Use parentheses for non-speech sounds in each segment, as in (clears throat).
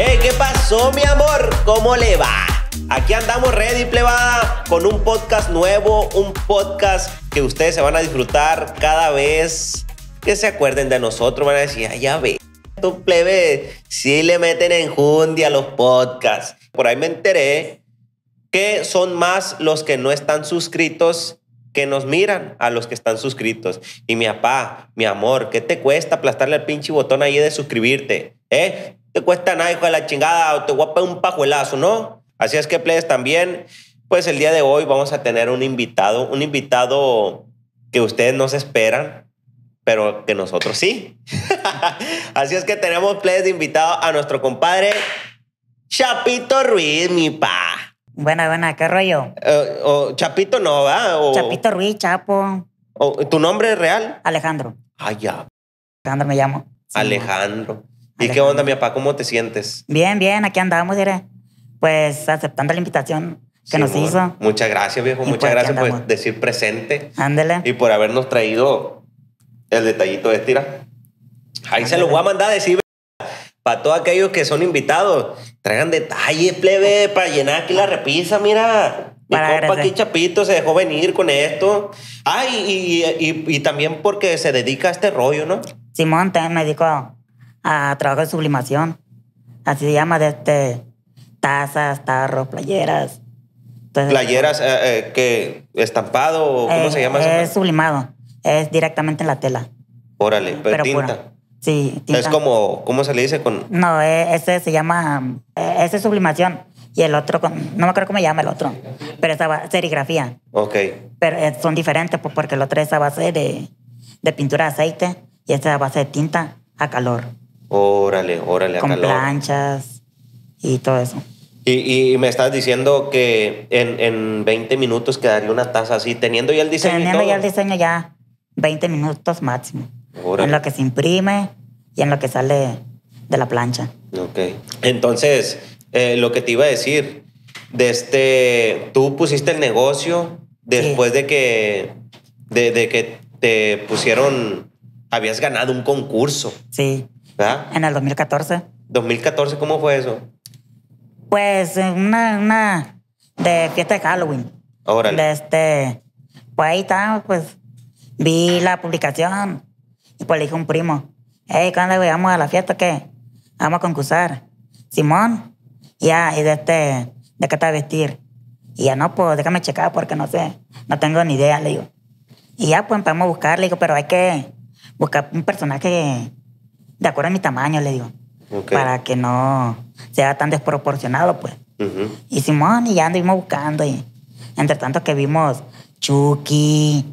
Hey, ¿qué pasó, mi amor? ¿Cómo le va? Aquí andamos ready, plebada, con un podcast nuevo, un podcast que ustedes se van a disfrutar cada vez que se acuerden de nosotros. Van a decir, ay, ya ve, tu plebe, si le meten enjundia a los podcasts. Por ahí me enteré que son más los que no están suscritos que nos miran a los que están suscritos. Y mi papá, mi amor, ¿qué te cuesta aplastarle al pinche botón ahí de suscribirte? ¿Eh? Te cuesta nada, hijo de la chingada, o te guapa un pajuelazo, ¿no? Así es que, pledes también, pues el día de hoy vamos a tener un invitado, un invitado que ustedes no se esperan, pero que nosotros sí. (laughs) Así es que tenemos, plebes, de invitado a nuestro compadre Chapito Ruiz, mi pa. Buena, buena, ¿qué rollo? Eh, Chapito no, Chapito Ruiz, Chapo. ¿Tu nombre es real? Alejandro. Ah, ya. Alejandro me llamo. Alejandro. ¿Y qué onda, mi papá? ¿Cómo te sientes? Bien, bien, aquí andamos, diré. Pues aceptando la invitación que nos hizo. Muchas gracias, viejo. Muchas pues, gracias por decir presente Ándele. y por habernos traído el detallito de estira. Ahí se lo voy a mandar a decir para todos aquellos que son invitados. Traigan detalles, plebe, para llenar aquí la repisa, mira. Mi compa aquí Chapito se dejó venir con esto. Ah, y, también porque se dedica a este rollo, ¿no? Simón también me a, trabajo de sublimación. Así se llama, de este, tazas, tarros, playeras. playeras, eh, eh, que estampado, ¿cómo eh, se llama? Es sublimado, es directamente en la tela. Órale, pero tinta. Sí. Tinta. Es como, ¿cómo se le dice? Con... No, e, ese se llama, e, ese es sublimación. Y el otro, no me acuerdo cómo se llama el otro, pero es a serigrafía. Ok. Pero eh, son diferentes pues, porque el otro es a base de, de pintura de aceite y este es a base de tinta a calor. Órale, órale, con planchas y todo eso. Y, me estás diciendo que en, en, 20 minutos quedaría una taza así, teniendo ya el diseño. Teniendo ya el diseño ya, 20 minutos máximo en lo que se imprime y en lo que sale de la plancha. Ok. Entonces, eh, lo que te iba a decir, de este, tú pusiste el negocio después de que, de, que te pusieron, habías ganado un concurso. Sí. ¿Verdad? En el 2014. 2014, ¿cómo fue eso? Pues eh, una, de fiesta de Halloween. Órale. De este, pues ahí estaba, pues vi la publicación pues le dije a un primo, hey, ¿cuándo güey? ¿Vamos a la fiesta qué? Vamos a concursar. Simón, ya, y de este, ¿de qué te vas a vestir? Y ya, no, pues déjame checar porque no sé, no tengo ni idea, le digo. Y ya, pues empezamos a buscar, le digo, pero hay que buscar un personaje de acuerdo a mi tamaño, le digo. Para que no sea tan desproporcionado, pues. Y Simón, y ya anduvimos buscando. Y entre tanto que vimos Chucky,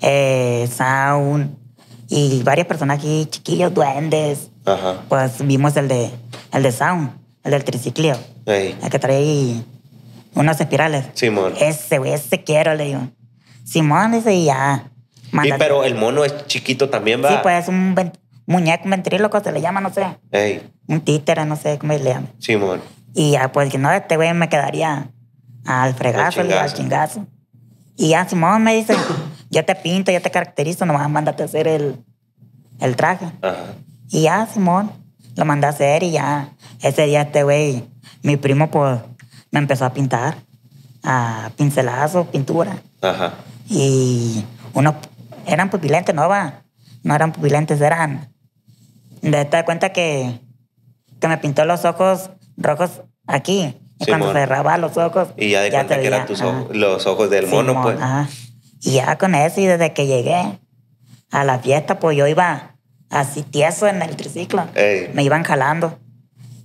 eh, Sound, y varias personas aquí, chiquillos, duendes. Ajá. Pues vimos el de, el de Sound, el del triciclio. El que trae unas espirales. Simón. Ese, güey, ese quiero, le digo. Simón dice, ya. pero el mono es chiquito también, ¿va? Sí, pues es un muñeco, un ventríloco, se le llama, no sé. Ey. Un títere, no sé cómo le llama. Simón. Y ya, pues, no, este güey me quedaría al fregazo, al chingazo. Y ya Simón me dice, ya te pinto, ya te caracterizo, nomás mándate a hacer el, traje. Ajá. Y ya, Simón, lo mandé a hacer y ya. Ese día este güey, mi primo, pues, me empezó a pintar. A pincelazo, pintura. Ajá. Y uno eran pupilentes, no va. No eran pupilentes, eran. De esta cuenta que, que me pintó los ojos rojos aquí. cuando cerraba los ojos. Y ya de cuenta que eran tus ojos, los ojos del mono, pues. Ajá. Y ya con eso, y desde que llegué a la fiesta, pues yo iba así tieso en el triciclo. Me iban jalando.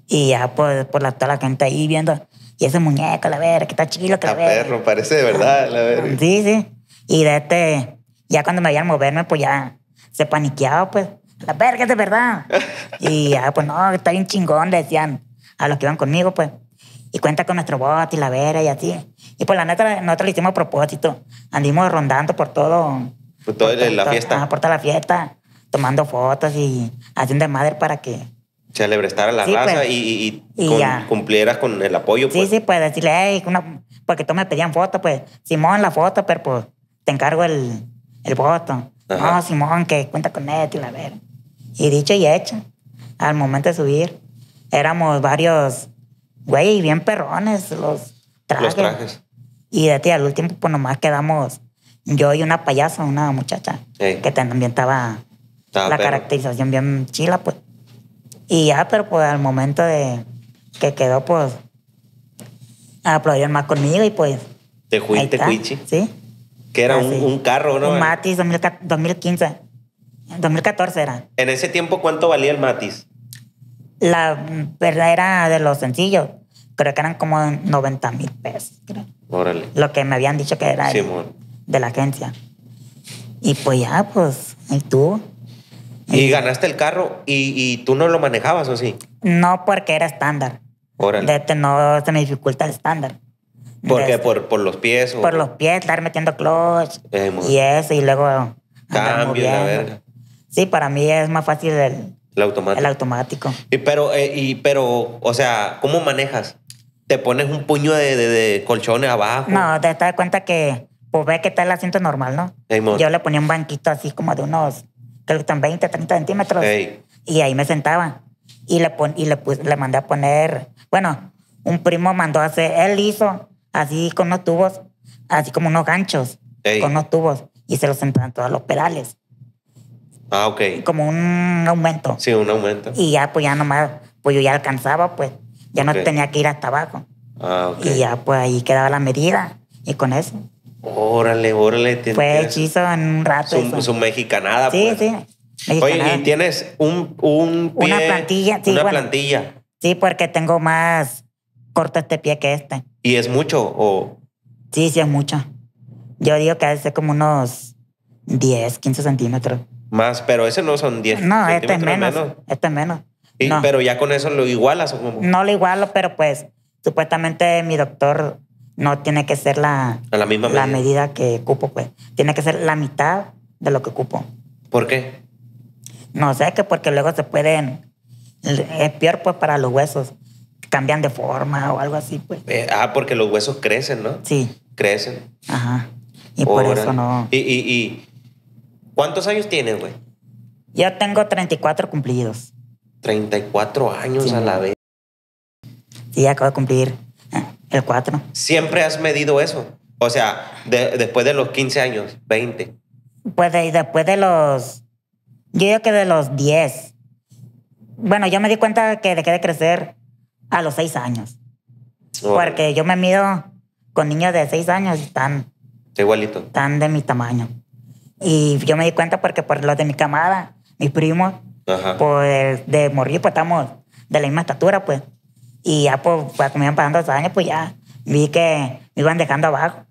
Y ya pues por la, toda la gente ahí viendo. Y ese muñeco, la verga, que está chiquito, que la, verga. perro, parece de verdad, la verga. Sí, sí. Y de este, ya cuando me a moverme, pues ya se paniqueaba, pues. La verga es de verdad. (laughs) y ya, pues no, está bien chingón, le decían a los que iban conmigo, pues y cuenta con nuestro bot y la vera y así. Y pues la neta, nosotros le hicimos a propósito. Andimos rondando por todo. Por toda la fiesta. por toda la fiesta, tomando fotos y haciendo de madre para que. Se le prestara la pues, raza y, y, con, cumplieras con el apoyo. Pues. Sí, sí, pues decirle, hey, porque todos me pedían fotos, pues Simón la foto, pero pues te encargo el, el voto. No, Simón, que cuenta con esto y la vera. Y dicho y hecho, al momento de subir, éramos varios güey, bien perrones los trajes. Los trajes. Y de ti, al último, pues nomás quedamos yo y una payasa, una muchacha, que también estaba la caracterización bien chila, pues. Y ya, pero pues al momento de que quedó, pues, aplaudieron más conmigo y pues... Te te Cuichi. Sí. Que era un, un, carro, ¿no? Un Matis 2015. 2014 era. En ese tiempo, ¿cuánto valía el Matis? la verdadera de los sencillos, creo que eran como 90 mil pesos, creo. Órale. Lo que me habían dicho que era de la agencia. Y pues ya, pues, ahí tú ¿Y ganaste el carro y, tú no lo manejabas o sí? No, porque era estándar. Órale. Este, no se me dificulta el estándar. ¿Por qué? Este, ¿Por, ¿Por, los pies? ¿o? Por los pies, estar metiendo clutch eh, y eso, y luego... Cambio, la verga. Sí, para mí es más fácil el, el automático. El automático. pero, eh, pero o sea, ¿cómo manejas? ¿Te pones un puño de, colchones abajo? No, te das cuenta que, pues ve que está el asiento normal, ¿no? Yo le ponía un banquito así como de unos, creo que están 20, 30 centímetros. Y ahí me sentaba. Y le, y le, mandé a poner, bueno, un primo mandó a hacer, él hizo así con unos tubos, así como unos ganchos, con unos tubos, y se los sentaban todos los pedales. Ah, Como un aumento. Sí, un aumento. Y ya, pues ya nomás, pues yo ya alcanzaba, pues ya no tenía que ir hasta abajo. Ah, ok. Y ya, pues ahí quedaba la medida y con eso. Órale, órale. Fue hechizo en un rato. Su, mexicanada, Sí, pues. sí. Oye, y tienes un, pie, Una plantilla, sí. plantilla. Sí, porque tengo más corto este pie que este. ¿Y es mucho o...? Sí, sí es mucho. Yo digo que hace como unos 10, 15 centímetros. Más, pero ese no son 10. No, este es menos, Este es menos. Pero ya con eso lo igualas o cómo? No lo igualo, pero pues supuestamente mi doctor no tiene que ser la, la, misma la medida. que cupo pues. Tiene que ser la mitad de lo que ocupo. ¿Por qué? No sé, que porque luego se pueden... Es peor pues para los huesos. Cambian de forma o algo así, pues. Eh, ah, porque los huesos crecen, ¿no? Sí. Crecen. Ajá. Y por eso no... y, y ¿Cuántos años tienes, güey? Yo tengo 34 cumplidos. 34 años a la vez. Sí, acabo de cumplir eh, el 4. ¿Siempre has medido eso? O sea, después de los 15 años, 20. Pues después de los... Yo digo que de los 10. Bueno, yo me di cuenta que dejé de crecer a los 6 años. Porque yo me mido con niños de 6 años y Igualito. Están de mi tamaño. Y yo me di cuenta porque por los de mi camada, mis primos, pues de morir, pues estamos de la misma estatura, pues. Y ya, pues, pues iban pasando esos años, pues ya vi que me iban dejando abajo.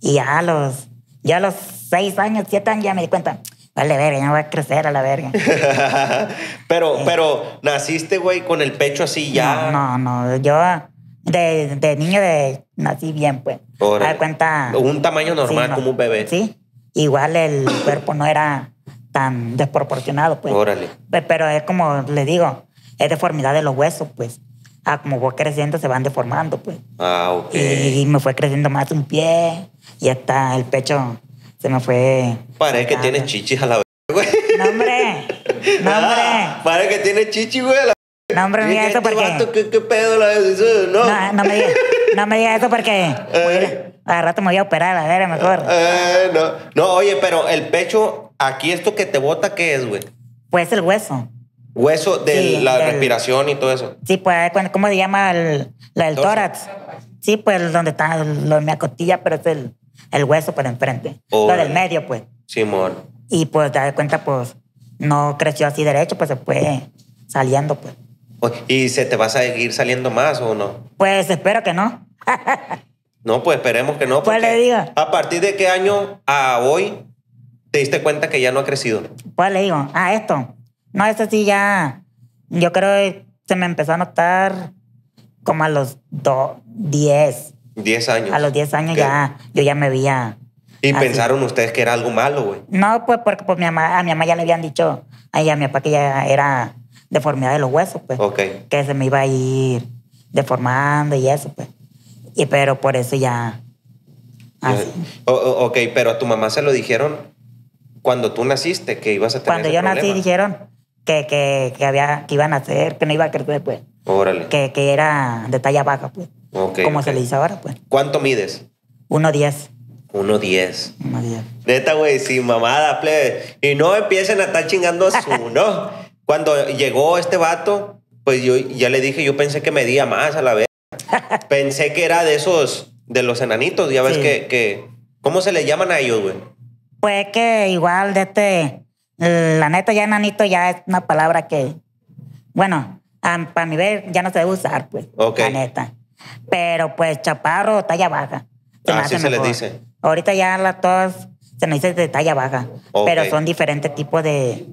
Y ya a los, ya los seis años, siete años, ya me di cuenta, vale, verga, ya voy a crecer a la verga. (laughs) pero, eh. pero, ¿naciste, güey, con el pecho así ya? No, no, no yo de, de niño de, nací bien, pues. Por, a cuenta. Un tamaño normal, como un bebé. Sí igual el cuerpo no era tan desproporcionado, pues. Órale. Pero es como le digo, es deformidad de los huesos, pues. Ah, como voy creciendo, se van deformando, pues. Ah, ok. Y, me fue creciendo más un pie y hasta el pecho se me fue. Parece que tienes chichis a la vez, güey. No, hombre. No, ah, hombre. parece que tienes chichis, güey, a la No, hombre, mira eso este porque. ¿qué, pedo la vez? No. no, me digas no me diga eso porque. (laughs) A rato me voy a operar, a ver, mejor. Eh, no. no, oye, pero el pecho, aquí esto que te bota, ¿qué es, güey? Pues el hueso. Hueso de la respiración y todo eso. Sí, pues, ¿cómo se llama el, la del tórax? Sí, pues donde está lo de pero es el, el hueso por enfrente. Oh, del medio, pues. sí Simón. Y pues, te das cuenta, pues, no creció así derecho, pues se fue saliendo, pues. ¿Y se te va a seguir saliendo más o no? Pues espero que no. (laughs) No, pues esperemos que no. ¿Cuál le diga ¿A partir de qué año a hoy te diste cuenta que ya no ha crecido? Pues le digo? a esto. No, eso sí ya. Yo creo que se me empezó a notar como a los 10. 10 años. A los 10 años ya. Yo ya me veía. ¿Y pensaron ustedes que era algo malo, güey? No, pues porque pues, mi a mi mamá ya le habían dicho, a mi papá que ya era deformidad de los huesos, pues. Ok. Que se me iba a ir deformando y eso, pues. Y pero por eso ya... Así. ok, pero a tu mamá se lo dijeron cuando tú naciste, que ibas a tener Cuando yo nací dijeron que, que, había, que iban a nacer, que no iba a crecer, pues. Órale. Que, era de talla baja, pues. Ok. como se le dice ahora, pues. ¿Cuánto mides? 1.10. 1.10. diez. Neta, güey, sí, mamada, plebe. Y no empiecen a estar chingando a su, (laughs) ¿no? Cuando llegó este vato, pues yo ya le dije, yo pensé que medía más a la vez. Pensé que era de esos, de los enanitos, ya ves que, que, ¿Cómo se le llaman a ellos, güey? Pues que igual de este... Mm, la neta ya enanito ya es una palabra que... Bueno, para mi ver ya no se debe usar, pues. La neta. Pero pues chaparro, talla baja. así se ah, les dice. Ahorita ya las todas se me dice de talla baja. Pero son diferentes tipos de,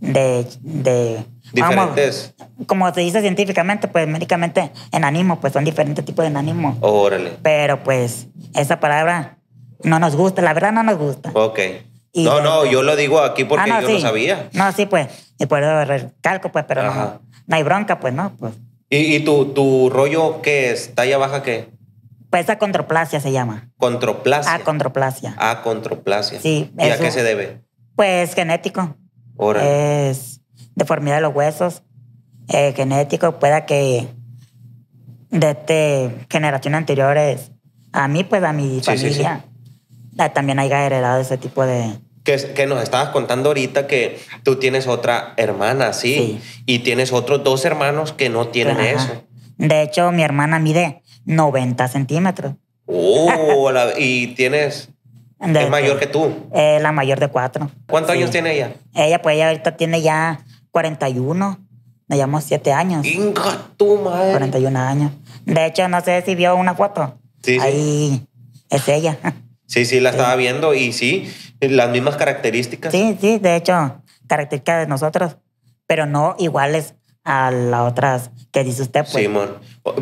de diferentes. como se dice científicamente, pues médicamente enanismo, pues son diferentes tipos de enanismo. Órale. Pero pues esa palabra no nos gusta, la verdad no nos gusta. Ok. no, no, yo lo digo aquí porque ah, yo lo sabía. No, sí, pues. Y por eso recalco, pues, pero no, hay bronca, pues, no, pues. ¿Y, tu, rollo qué es? ¿Talla baja qué? Pues esa controplasia se llama. ¿Controplasia? Acontroplasia. Acontroplasia. Sí. ¿Y a qué se debe? Pues genético. Órale. Es deformidad de los huesos, eh, genético, pueda que de este, generaciones anteriores, a mí, pues a mi familia, ah, también haya heredado ese tipo de... Que, que, nos estabas contando ahorita que tú tienes otra hermana, sí, y tienes otros dos hermanos que no tienen eso. De hecho, mi hermana mide 90 centímetros. ¡Oh! (laughs) ¿Y tienes...? ¿Es mayor este, que tú? Es eh, la mayor de cuatro. ¿Cuántos años tiene ella? Ella, pues ella ahorita tiene ya 41. Me llamó 7 años. ¡Inga tu madre! 41 años. De hecho, no sé si vio una foto. Sí, Ahí es ella. (laughs) Sí, sí, la estaba viendo y sí, las mismas características. Sí, sí, de hecho, características de nosotros, pero no iguales a las otras que dice usted. Pues. Sí,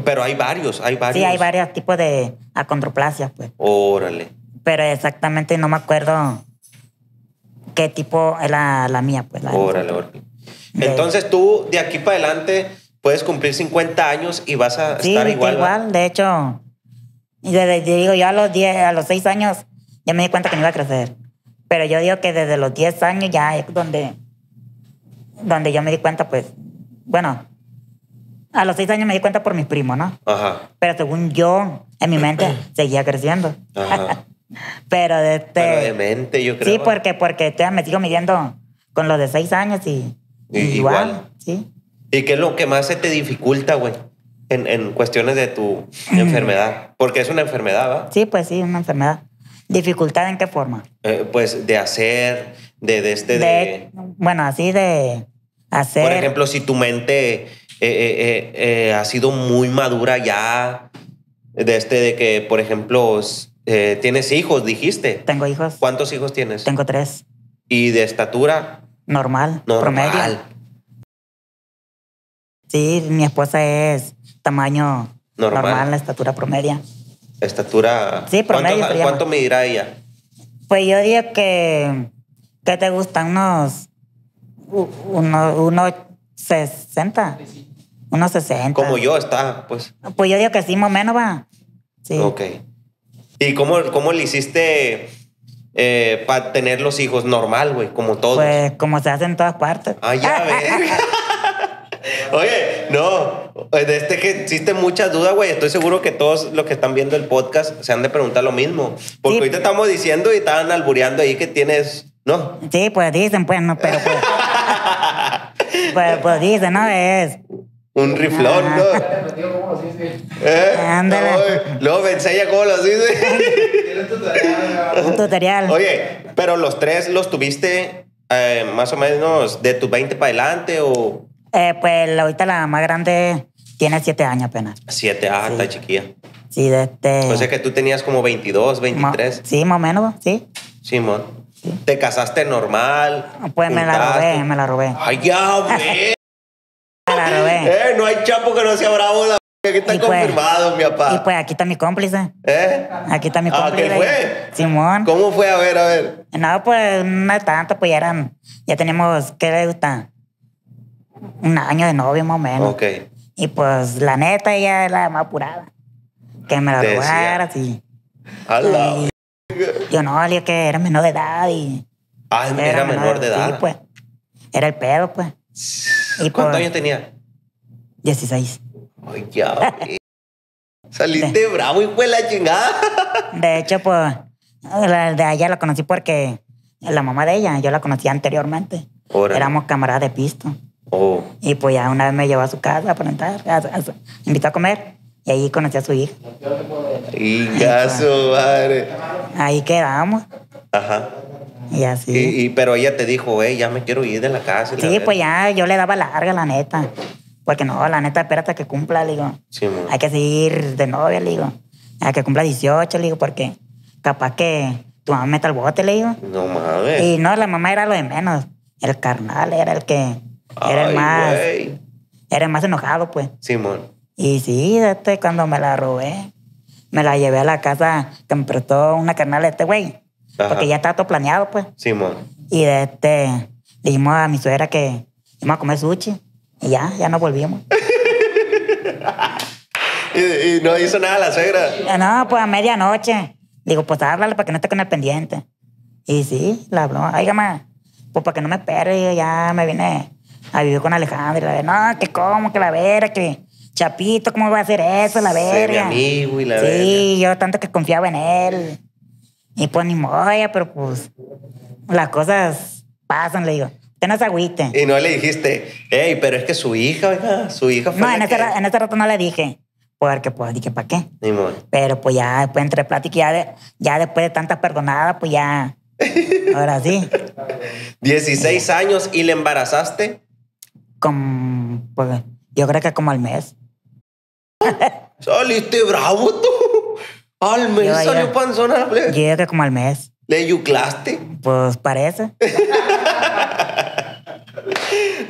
pero hay varios, hay varios. Sí, hay varios tipos de acondroplasia, pues. Órale. Pero exactamente no me acuerdo qué tipo es la, mía, pues. órale, órale. Entonces tú de aquí para adelante puedes cumplir 50 años y vas a estar igual. de hecho. Y desde, digo, yo a los 10, a los 6 años ya me di cuenta que no iba a crecer. Pero yo digo que desde los 10 años ya es donde, donde yo me di cuenta, pues, bueno, a los 6 años me di cuenta por mis primos, ¿no? Ajá. Pero según yo, en mi mente (clears throat) seguía creciendo. Ajá. (laughs) Este Pero de mente, yo creo. Sí, porque, porque me sigo midiendo con los de 6 años y Igual, Sí. ¿Y qué es lo que más se te dificulta, güey? En, en cuestiones de tu (clears throat) enfermedad. Porque es una enfermedad, ¿va? Sí, pues sí, una enfermedad. ¿Dificultad en qué forma? Eh, pues de hacer, de, de este... De, bueno, así de hacer... Por ejemplo, si tu mente eh, eh, ha sido muy madura ya, de este de que, por ejemplo, tienes hijos, dijiste. Tengo hijos. ¿Cuántos hijos tienes? Tengo tres. ¿Y de estatura? Normal, promedio. Sí, mi esposa es tamaño normal, estatura promedia. Estatura. Sí, promedio. ¿Cuánto, medirá ella? Pues yo digo que. que te gustan? Unos. Unos. 60. Unos 60. Como yo está, pues. Pues yo digo que sí, más menos va. Sí. Ok. ¿Y cómo, cómo le hiciste eh, para tener los hijos normal, güey, como todos. Pues como se hace en todas partes. Ah, ya, (laughs) ves! Oye, no, desde eh, este que existe muchas dudas, güey. Estoy seguro que todos los que están viendo el podcast se han de preguntar lo mismo. Porque hoy ahorita estamos diciendo y estaban albureando ahí que tienes, ¿no? Sí, pues dicen, pues no, pero pues. (laughs) pues, pues dicen, ¿no? Es un riflón, ¿no? ¿Eh? Ándale. luego pensé enseña cómo lo Tiene un tutorial. Un tutorial. Oye, pero los tres los tuviste eh, más o menos de tus 20 para adelante o... Eh, pues ahorita la más grande tiene 7 años apenas. 7, ah, está chiquilla. Sí, de este... O sea que tú tenías como 22, 23. sí, más o menos, sí. Simón. Sí, ¿Te casaste normal? Pues me la robé, me la robé. ¡Ay, ya, güey! Eh, no hay chapo que no sea bravo, la Aquí está y pues, confirmado, mi papá. Y pues aquí está mi cómplice. ¿Eh? Aquí está mi cómplice. ¿Ah, qué fue? Simón. ¿Cómo fue? A ver, a ver. No, pues no tanto, pues ya eran. Ya teníamos, ¿qué le gusta? Un año de novio más o menos. Ok. Y pues la neta ella era la más apurada. Que me la robara, así. yo no, que era menor de edad y. Ah, era, menor, de edad. Sí, pues. Era el pedo, pues. ¿Cuántos pues, años tenía? 16. saliste bravo y fue la chingada. (laughs) de hecho, pues, la de allá la conocí porque la mamá de ella, yo la conocía anteriormente. Éramos camaradas de pisto. Oh. Y pues ya una vez me llevó a su casa a entrar, invitó a comer. Y ahí conocí a su hija. Y ya, pues, su madre. Ahí quedamos. Ajá. Y así. Y, pero ella te dijo, eh, ya me quiero ir de la casa. Sí, pues ya yo le daba larga, la neta. Porque no, la neta, espérate que cumpla, le digo. Sí, hay que seguir de novia, le digo. Hay que cumpla 18, le digo, porque capaz que tu mamá meta el bote, le digo. No mames. Y no, la mamá era lo de menos. El carnal era el que. era el más. Era el más enojado, pues. Simón. Y sí, este, cuando me la robé, me la llevé a la casa que me prestó una carnal de este güey. Porque ya estaba todo planeado, pues. Simón. Y de este, dijimos a mi suegra que íbamos a comer sushi. Y ya, ya no volvimos. (laughs) y, no hizo nada la suegra. Ah, no, pues a medianoche. Digo, pues háblale para que no esté con el pendiente. Y sí, la habló. ¡Ay, pues para que no me espere, ya me vine a vivir con Alejandro Y la no, que cómo, que la vera, que Chapito, ¿cómo va a hacer eso, la verga? amigo y la Sí, yo tanto que confiaba en él. Y pues ni moya, pero pues las cosas pasan, le digo nos agüite. Y no le dijiste, hey, pero es que su hija, su hija fue. No, en, ese rato, no le dije. Porque, pues, pues, dije, ¿para qué? Ni modo. Pero, pues, ya después pues, entre plática, ya, ya después de tanta perdonada, pues ya. Ahora sí. 16 (laughs) años y le embarazaste. Con, pues, yo creo que como al mes. (laughs) Saliste bravo tú. Al mes yo, salió yo, Yo creo que como al mes. ¿Le yuclaste? Pues parece. (laughs)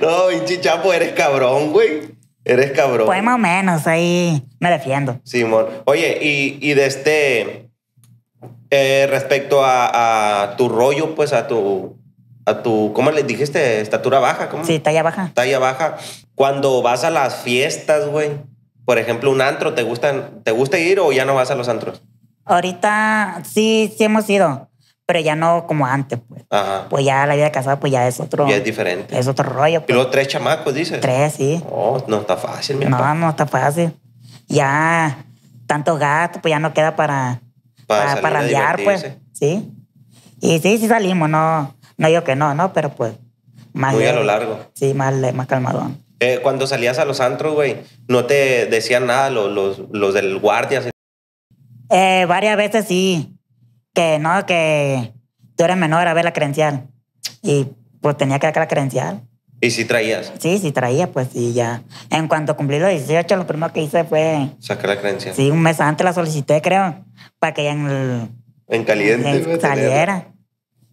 No, pinche eres cabrón, güey. Eres cabrón. Pues más o menos, ahí me defiendo. Simón. Oye, y, y de este. Eh, respecto a, tu rollo, pues a tu. A tu. ¿Cómo le dijiste? Estatura baja, ¿cómo? Sí, talla baja. Talla baja. Cuando vas a las fiestas, güey. Por ejemplo, un antro, ¿te, ¿te gusta ir o ya no vas a los antros? Ahorita sí, sí hemos ido pero ya no como antes, pues. Ajá. Pues ya la vida casada, pues ya es otro. Ya es diferente. Es otro rollo. Pues. Y luego pues. tres chamacos, dices. Tres, sí. Oh, no está fácil, mi No, no está fácil. Ya tanto gasto, pues ya no queda para, para, para pues. Sí. Y sí, sí salimos, no, no digo que no, no, pero pues. Más Muy a lo largo. Sí, más, más calmadón. Eh, cuando salías a los antros, güey, ¿no te decían nada los, los, los del guardia? Eh, varias veces sí que no, que tú eres menor a ver la credencial. Y pues tenía que sacar la credencial. ¿Y si traías? Sí, sí traía, pues sí, ya. En cuanto cumplí los 18, lo primero que hice fue... Sacar la credencial. Sí, un mes antes la solicité, creo, para que en el... En caliente. En, saliera.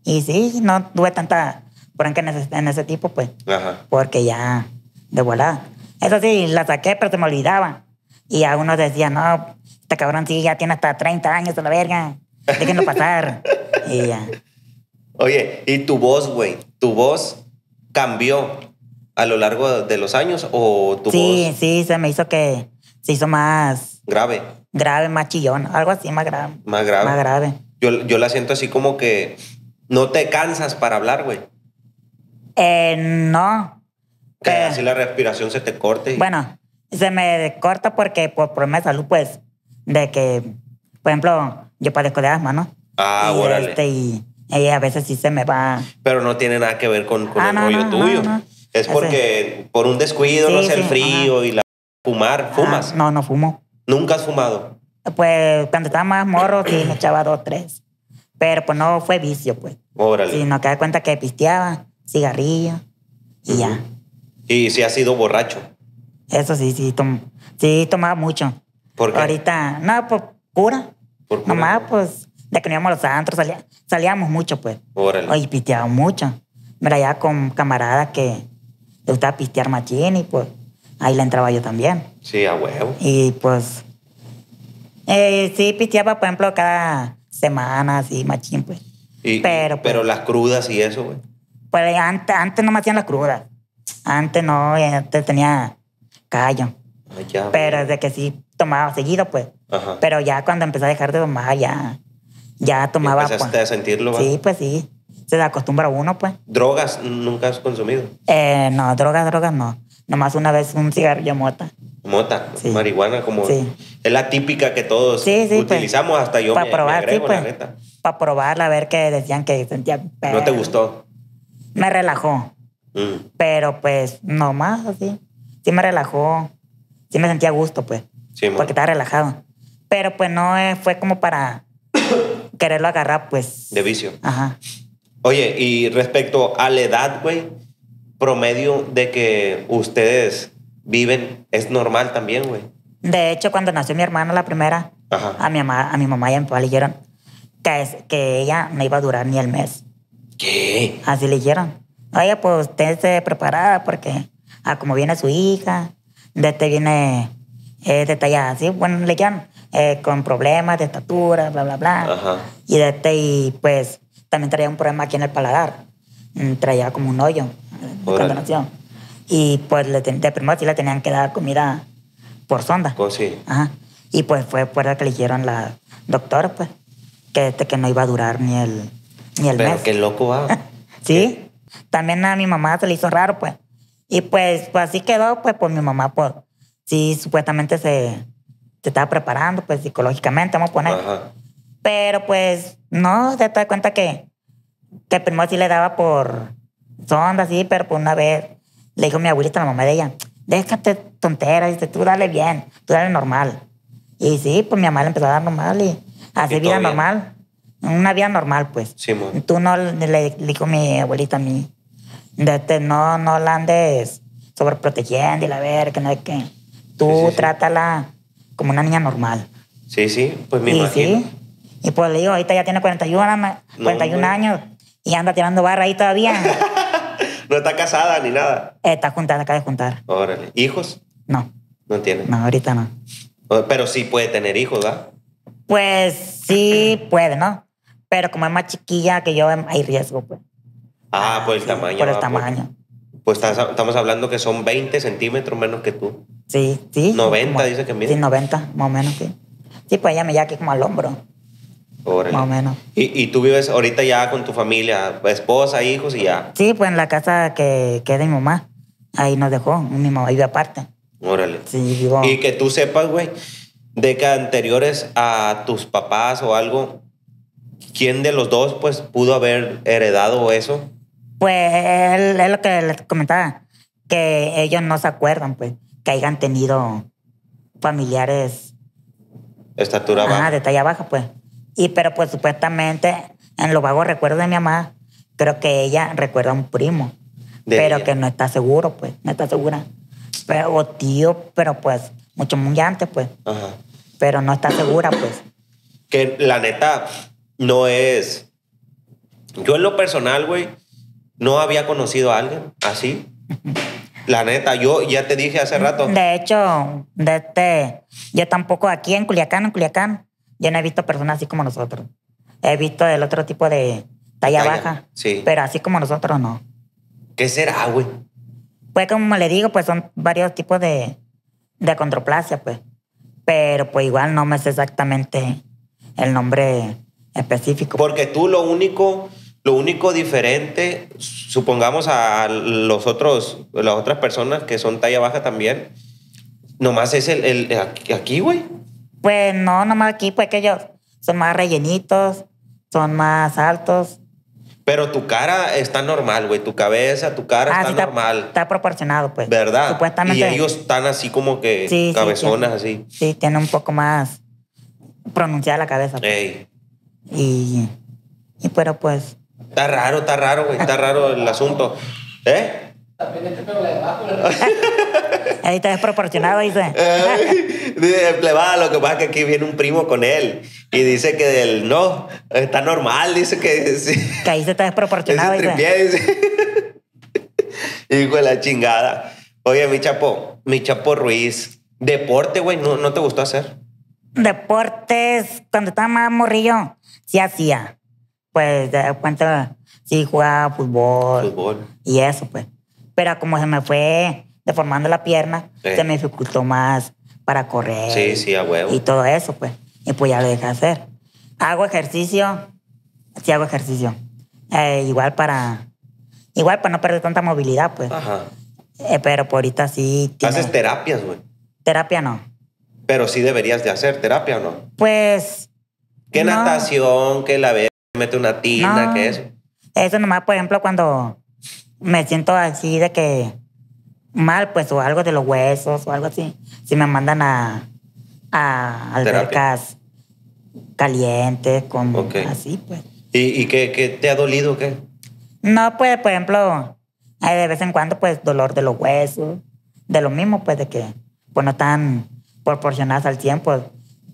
Y sí, no tuve tanta bronca en ese, en ese tipo, pues. Ajá. Porque ya, de volada. Eso sí, la saqué, pero se me olvidaba. Y algunos decían, no, este cabrón sí ya tiene hasta 30 años a la verga déjenlo pasar. y ya. Oye, ¿y tu voz, güey? ¿Tu voz cambió a lo largo de los años o tu sí, voz? Sí, sí, se me hizo que se hizo más... Grave. Grave, más chillón, algo así, más grave. Más grave. Más grave. Yo, la siento así como que no te cansas para hablar, güey. Eh, no. Que eh. así la respiración se te corte. Bueno, se me corta porque por, problemas de salud, pues, de que, por ejemplo, yo padezco de asma, ¿no? Ah, y, órale. Este, y, a veces sí se me va. Pero no tiene nada que ver con, ah, el rollo tuyo. es porque por un descuido, no sé, el frío y la fumar, ah, ¿fumas? no, no fumo. ¿Nunca has fumado? Pues cuando estaba más morro, sí, me echaba dos, tres. Pero pues no fue vicio, pues. Órale. Sino que da cuenta que pisteaba, cigarrillo y ya. ¿Y si has sido borracho? Eso sí, sí, sí tomaba mucho. ¿Por qué? Ahorita, no, por pues, cura. Mamá, pues, de que no íbamos a los antros, salíamos mucho, pues. Órale. Y pisteábamos mucho. Mira, ya con camaradas que le gustaba pistear machín y pues ahí la entraba yo también. Sí, a huevo. Y pues, eh, sí, pisteaba, por ejemplo, cada semana, así, machín, pues. pero, pero pues, las crudas y eso, güey. Pues eh, antes, antes no me hacían las crudas. Antes no, eh, antes tenía callo. pero desde que sí tomaba seguido, pues pero ya cuando empecé a dejar de tomar, ya, ya tomaba. ¿Empezaste pues. a sentirlo? Sí, pues sí. Se da acostumbra uno, pues. ¿Drogas nunca has consumido? Eh, no, drogas, drogas no. Nomás una vez un cigarrillo mota. Mota, marihuana, como. Sí. Es la típica que todos pues. utilizamos, hasta yo para me, probar, Para pues. probarla, a ver qué decían que sentía. ¿No te gustó? Me relajó. Mm. Pero pues, nomás así. Sí me relajó. Sí me sentía a gusto, pues. Sí, porque estaba relajado pero pues no eh, fue como para (coughs) quererlo agarrar, pues. De vicio. Ajá. Oye, y respecto a la edad, güey, promedio de que ustedes viven, ¿es normal también, güey? De hecho, cuando nació mi hermana, la primera, A, mi mamá, a mi mamá y a mi papá le dijeron que, que ella no iba a durar ni el mes. ¿Qué? Así le dijeron. Oye, pues usted se preparada porque a ah, como viene su hija, de este viene es de así, bueno, le dijeron. Eh, con problemas de estatura, bla, bla, bla. Ajá. Y, de este, y pues también traía un problema aquí en el paladar. Mm, traía como un hoyo de Y pues de primero sí le tenían que dar comida por sonda. Pues sí. Ajá. Y pues fue por la que le hicieron la doctora, pues, que, este, que no iba a durar ni el, ni el Pero qué loco va. (laughs) sí. También a mi mamá se le hizo raro, pues. Y pues, pues así quedó, pues, pues mi mamá, pues, sí, supuestamente se, te estaba preparando, pues psicológicamente, vamos a poner. Pero pues, no, se te da cuenta que, que primo sí le daba por sonda, sí, pero por pues, una vez le dijo mi abuelita a la mamá de ella, déjate tonteras, dice, tú dale bien, tú dale normal. Y sí, pues mi mamá le empezó a dar normal y así vida normal. Una vida normal, pues. Sí, Tú no, le, le, dijo mi abuelita a mí, de, no, no la andes sobreprotegiendo y la ver, que no es que. Tú trata la trátala como una niña normal. Sí, sí, pues me y, Sí. Y pues le digo, ahorita ya tiene 41, 41 años y anda tirando barra ahí todavía. (laughs) no está casada ni nada. Está juntada, acaba de juntar. Órale. ¿Hijos? No. No tiene. No, ahorita no. Pero sí puede tener hijos, ¿verdad? Pues sí puede, ¿no? Pero como es más chiquilla que yo, hay riesgo, pues. Ah, por pues el tamaño. Por el pues tamaño pues estamos hablando que son 20 centímetros menos que tú. Sí, sí. 90, dice que mide. Sí, 90, más o menos, sí. Sí, pues ella me lleva aquí como al hombro. Órale. Más o menos. ¿Y, ¿Y, tú vives ahorita ya con tu familia, esposa, hijos y ya? Sí, pues en la casa que, queda mi mamá. Ahí nos dejó, mi mamá vive aparte. Órale. Sí, vivo. Y que tú sepas, güey, de que anteriores a tus papás o algo, ¿quién de los dos pues pudo haber heredado eso? Pues es lo que les comentaba, que ellos no se acuerdan, pues, que hayan tenido familiares. estatura baja. de talla baja, pues. Y pero pues supuestamente en lo vago recuerdo de mi mamá, creo que ella recuerda a un primo, pero que no está seguro, pues, no está segura. Pero, o tío, pero pues, mucho más antes, pues. Ajá. Pero no está segura, pues. Que la neta no es. Yo en lo personal, güey, no había conocido a alguien así. La neta, yo ya te dije hace rato. De hecho, de este, yo tampoco aquí en Culiacán, en Culiacán, yo no he visto personas así como nosotros. He visto el otro tipo de talla, baja. Sí. Pero así como nosotros no. ¿Qué será, güey? Pues como le digo, pues son varios tipos de, de controplasia, pues. Pero pues igual no me sé exactamente el nombre específico. Porque tú lo único lo único diferente, supongamos a los otros, las otras personas que son talla baja también, nomás es el, aquí, güey. Pues no, nomás aquí, pues que ellos son más rellenitos, son más altos. Pero tu cara está normal, güey. Tu cabeza, tu cara ah, está, normal. Está proporcionado, pues. ¿Verdad? Supuestamente. Y ellos están así como que cabezonas, así. Sí, tiene un poco más pronunciada la cabeza. Pues. Y, y, pero pues, Está raro, está raro, güey, está raro el asunto. ¿Eh? También este (laughs) Ahí está desproporcionado, dice. Eh, dice, plebada, lo que pasa es que aquí viene un primo con él y dice que del no, está normal, dice que... Sí. Que ahí se está desproporcionado, dice. dice. (laughs) Hijo de la chingada. Oye, mi chapo, mi chapo Ruiz, deporte, güey, ¿no, ¿no te gustó hacer? Deportes, cuando estaba más morrillo, sí hacía pues, de cuenta, sí jugaba fútbol. Fútbol. Y eso, pues. Pero como se me fue deformando la pierna, se me dificultó más para correr. Sí, sí, a huevo. Y todo eso, pues. Y pues ya lo dejé hacer. Hago ejercicio, sí hago ejercicio. Eh, igual para, igual para no perder tanta movilidad, pues. Ajá. Eh, pero por ahorita sí. ¿Haces terapias, güey? Terapia no. Pero sí deberías de hacer terapia, ¿o no? Pues. ¿Qué natación? ¿Qué la mete una tina, ¿Qué que eso. Eso nomás, por ejemplo, cuando me siento así de que mal, pues, o algo de los huesos o algo así. Si me mandan a, a albercas calientes, con así, pues. ¿Y, y qué, te ha dolido o qué? No, pues, por ejemplo, de vez en cuando, pues, dolor de los huesos, de lo mismo, pues, de que, pues, no están proporcionadas al tiempo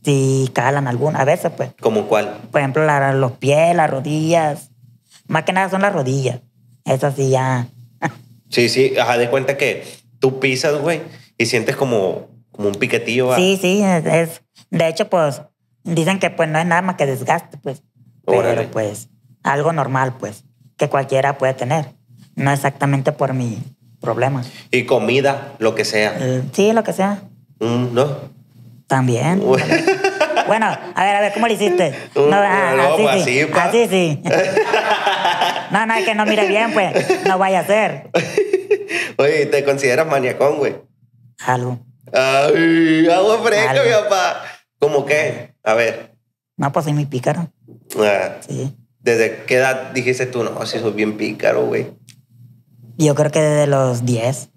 si calan algunas, veces pues. ¿Como cuál? Por ejemplo, los pies, las rodillas. Más que nada son las rodillas. eso sí ya. (laughs) sí, sí, ajá, de cuenta que tú pisas, güey, y sientes como, un piquetillo. Sí, sí, es, De hecho, pues, dicen que pues no es nada más que desgaste, pues. Pero pues, algo normal, pues, que cualquiera puede tener. No exactamente por mi problema. Y comida, lo que sea. Eh, sí, lo que sea. ¿No? También. bueno, a ver, a ver, ¿cómo le hiciste? Uh, no, ah, no, así, pues, así sí. no, no, es que no mire bien, pues. No vaya a ser. Oye, ¿te consideras maniacón, güey? Algo. Ay, agua fresca, mi papá. ¿Cómo qué? A ver. No, pues soy muy pícaro. Ah. Sí. ¿Desde qué edad dijiste tú, no, si sos bien pícaro, güey? Yo creo que desde los 10.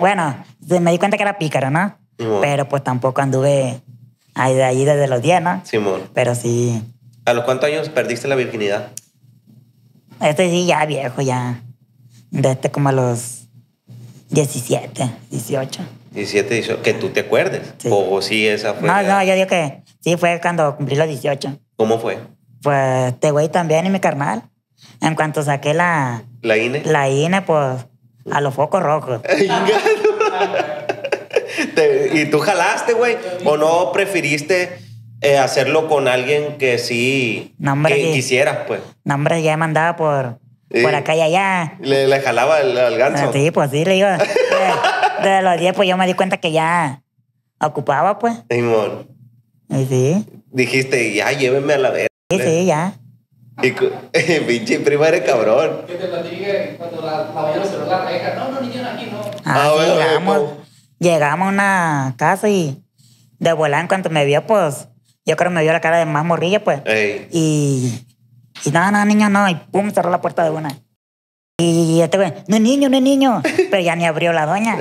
Bueno, me di cuenta que era pícaro, ¿no? Pero pues tampoco anduve ahí de ahí desde los 10, ¿no? Simón. Pero sí. ¿A los cuántos años perdiste la virginidad? Este sí, ya viejo, ya. Desde este como a los 17, 18. 17, 18. Que tú te acuerdes. Sí. O, sí, esa fue. No, no, yo digo que sí, fue cuando cumplí los 18. ¿Cómo fue? Pues te este güey también y mi carnal. En cuanto saqué la. La INE. La INE, pues a los focos rojos. (laughs) y tú jalaste, güey. O no preferiste eh, hacerlo con alguien que sí que quisieras, pues. nombre ya mandaba por, por acá y allá. Le, le jalaba el- al ganso. Ah, sí, pues sí, le iba. De, los 10, pues yo me di cuenta que ya ocupaba, pues. Simón. Y sí, Dijiste, ya llévenme a la verga. sí, sí, ya. Y primero (laughs) pinche eres cabrón. Que te diga cuando la, la vayan la reja. No, no, niña, aquí no. Ah, ah sí, bueno, pues. Llegamos a una casa y de volar en cuanto me vio, pues yo creo que me vio la cara de más morrilla, pues. Y, y nada, nada niño, no. Y pum, cerró la puerta de una. Y este güey, no es niño, no es niño. (laughs) Pero ya ni abrió la doña.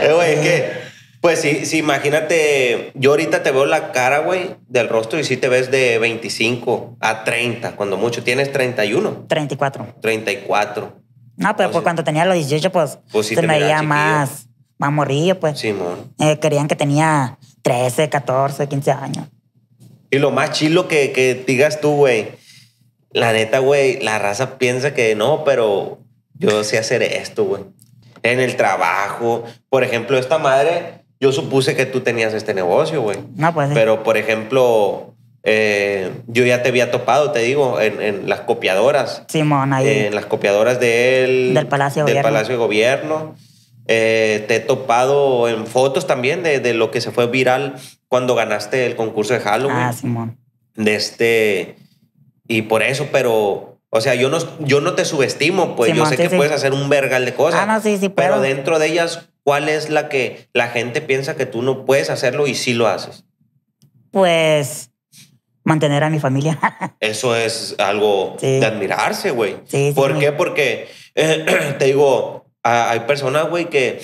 Eh, pues sí, sí, imagínate, yo ahorita te veo la cara, güey, del rostro y sí te ves de 25 a 30, cuando mucho. Tienes 31. 34. 34. No, pero ah, cuando tenía los 18, pues, pues más, más morrillo, pues. Sí, querían eh, que tenía 13, 14, 15 años. Y lo más chilo que, que digas tú, güey. La neta, güey, la raza piensa que no, pero yo sé hacer esto, güey. En el trabajo. Por ejemplo, esta madre, yo supuse que tú tenías este negocio, güey. No, pues. Pero, por ejemplo, eh, yo ya te había topado, te digo, en, las copiadoras. Simón, ahí. Eh, en las copiadoras él. del Palacio de del Palacio de Gobierno. Eh, te he topado en fotos también de, lo que se fue viral cuando ganaste el concurso de Halloween. Ah, Simón. De este. Y por eso, pero. O sea, yo no, yo no te subestimo, pues yo sé que puedes hacer un vergal de cosas. Ah, no, sí, sí, Pero dentro de ellas, ¿cuál es la que la gente piensa que tú no puedes hacerlo y sí lo haces? Pues mantener a mi familia. (laughs) Eso es algo de admirarse, güey. Sí, ¿Por qué? Porque, (clears throat) te digo, hay personas, güey, que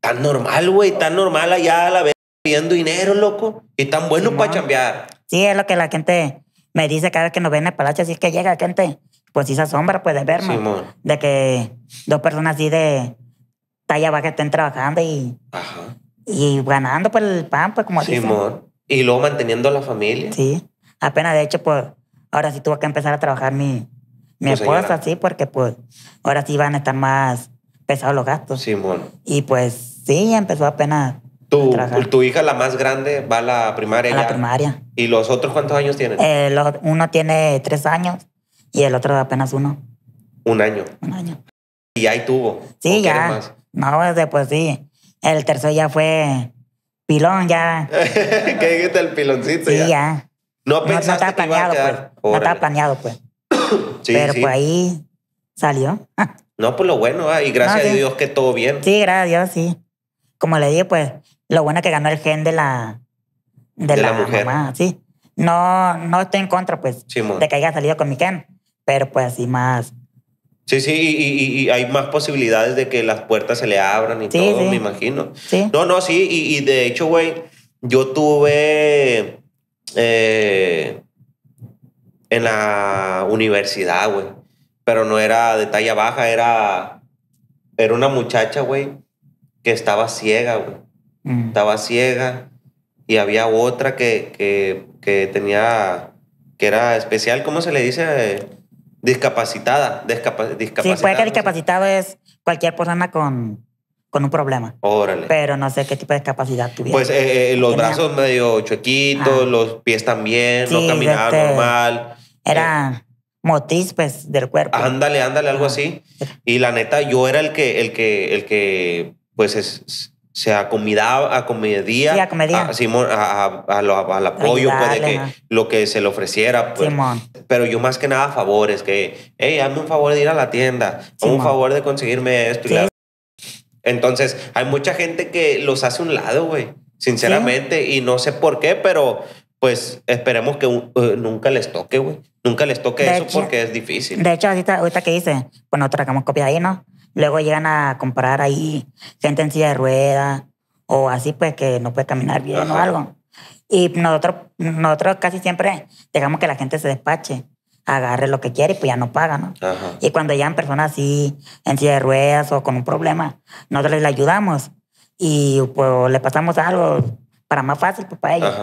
tan normal, güey, tan normal allá a la vez pidiendo dinero, loco, y tan buenos para cambiar. chambear. Sí, es lo que la gente me dice cada vez que nos ven en el palacio, así es que llega gente, pues esa se asombra, ver, pues, Sí, verme. de que dos personas así de talla baja estén trabajando y, y ganando, por pues, el pan, pues, como dicen. Y luego manteniendo a la familia. Sí. Apenas, de hecho, pues, ahora sí tuvo que empezar a trabajar mi, mi esposa, sí, porque pues ahora sí van a estar más pesados los gastos. Sí, bueno. Y pues sí, empezó apenas. Tu, tu hija, la más grande, va a la primaria. A la primaria. ¿Y los otros cuántos años tienen? Eh, uno tiene tres años y el otro apenas uno. Un año. Un año. Y ahí tuvo. Sí, ya. No, pues sí. El tercero ya fue pilón, ya. (laughs) ¿Qué dijiste el piloncito? Sí, ya. No, pensaste que estaba planeado, pues. No estaba planeado, pues. (coughs) Pero pues ahí salió. (laughs) no, pues lo bueno, y gracias a Dios que todo bien. Sí, gracias a Dios, sí. Como le dije, pues, lo bueno es que ganó el gen de la, de, la, mujer. Mamá, sí. No, no estoy en contra, pues, de que haya salido con mi gen. Pero pues así más. Sí, sí, y, y, hay más posibilidades de que las puertas se le abran y todo, me imagino. Sí. No, no, sí, y, y de hecho, güey, yo tuve eh, en la universidad, güey. Pero no era de talla baja, era, era una muchacha, güey, que estaba ciega, güey. Mm. Estaba ciega y había otra que, tenía, que era especial, ¿cómo se le dice? Discapacitada. discapacitada. Sí, puede que discapacitado es cualquier persona con con un problema. Órale. Pero no sé qué tipo de capacidad tuviera. Pues eh, eh, los brazos medio chuequitos, los pies también, no caminaba este, normal. Era eh, motispes pues del cuerpo. Ándale, ándale, algo así. Y la neta, yo era el que, el que, el que, pues es, se acomodaba, acomodía. sí, A, al apoyo puede que lo que se le ofreciera. Pues. Simón. Pero yo más que nada favores, que, hey, hazme un favor de ir a la tienda, un favor de conseguirme esto. Y la entonces, hay mucha gente que los hace un lado, güey, sinceramente, y no sé por qué, pero pues esperemos que eh, nunca les toque, güey. Nunca les toque eso porque es difícil. De hecho, ahorita, que dice, pues nosotros tragamos copias ahí, ¿no? Luego llegan a comprar ahí gente en silla de rueda o así, pues que no puede caminar bien o algo. Y nosotros, nosotros casi siempre dejamos que la gente se despache agarre lo que quiere y pues ya no paga, ¿no? Y cuando llegan personas así, en silla de ruedas o con un problema, nosotros les ayudamos y pues le pasamos algo para más fácil pues, para ellos.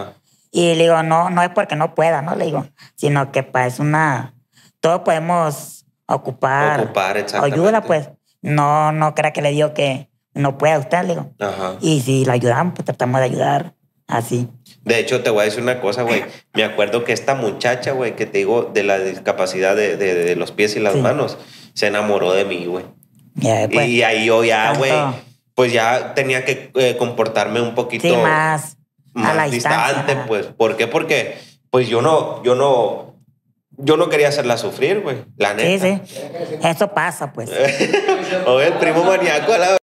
Y le digo, no, no es porque no pueda, ¿no? Le digo, sino que pues es una... Todos podemos ocupar, ocupar ayuda, pues. No, no crea que le digo que no pueda usted, le digo. Y si la ayudamos, pues tratamos de ayudar Así. Ah, de hecho, te voy a decir una cosa, güey. Me acuerdo que esta muchacha, güey, que te digo de la discapacidad de, los pies y las manos, se enamoró de mí, güey. Pues, y ahí yo ya, güey, pues ya tenía que eh, comportarme un poquito más, a la distante, pues. ¿Por qué? Porque pues yo no, yo no, yo no quería hacerla sufrir, güey. La neta. Sí, sí. Eso pasa, pues. (laughs) o el primo maníaco a la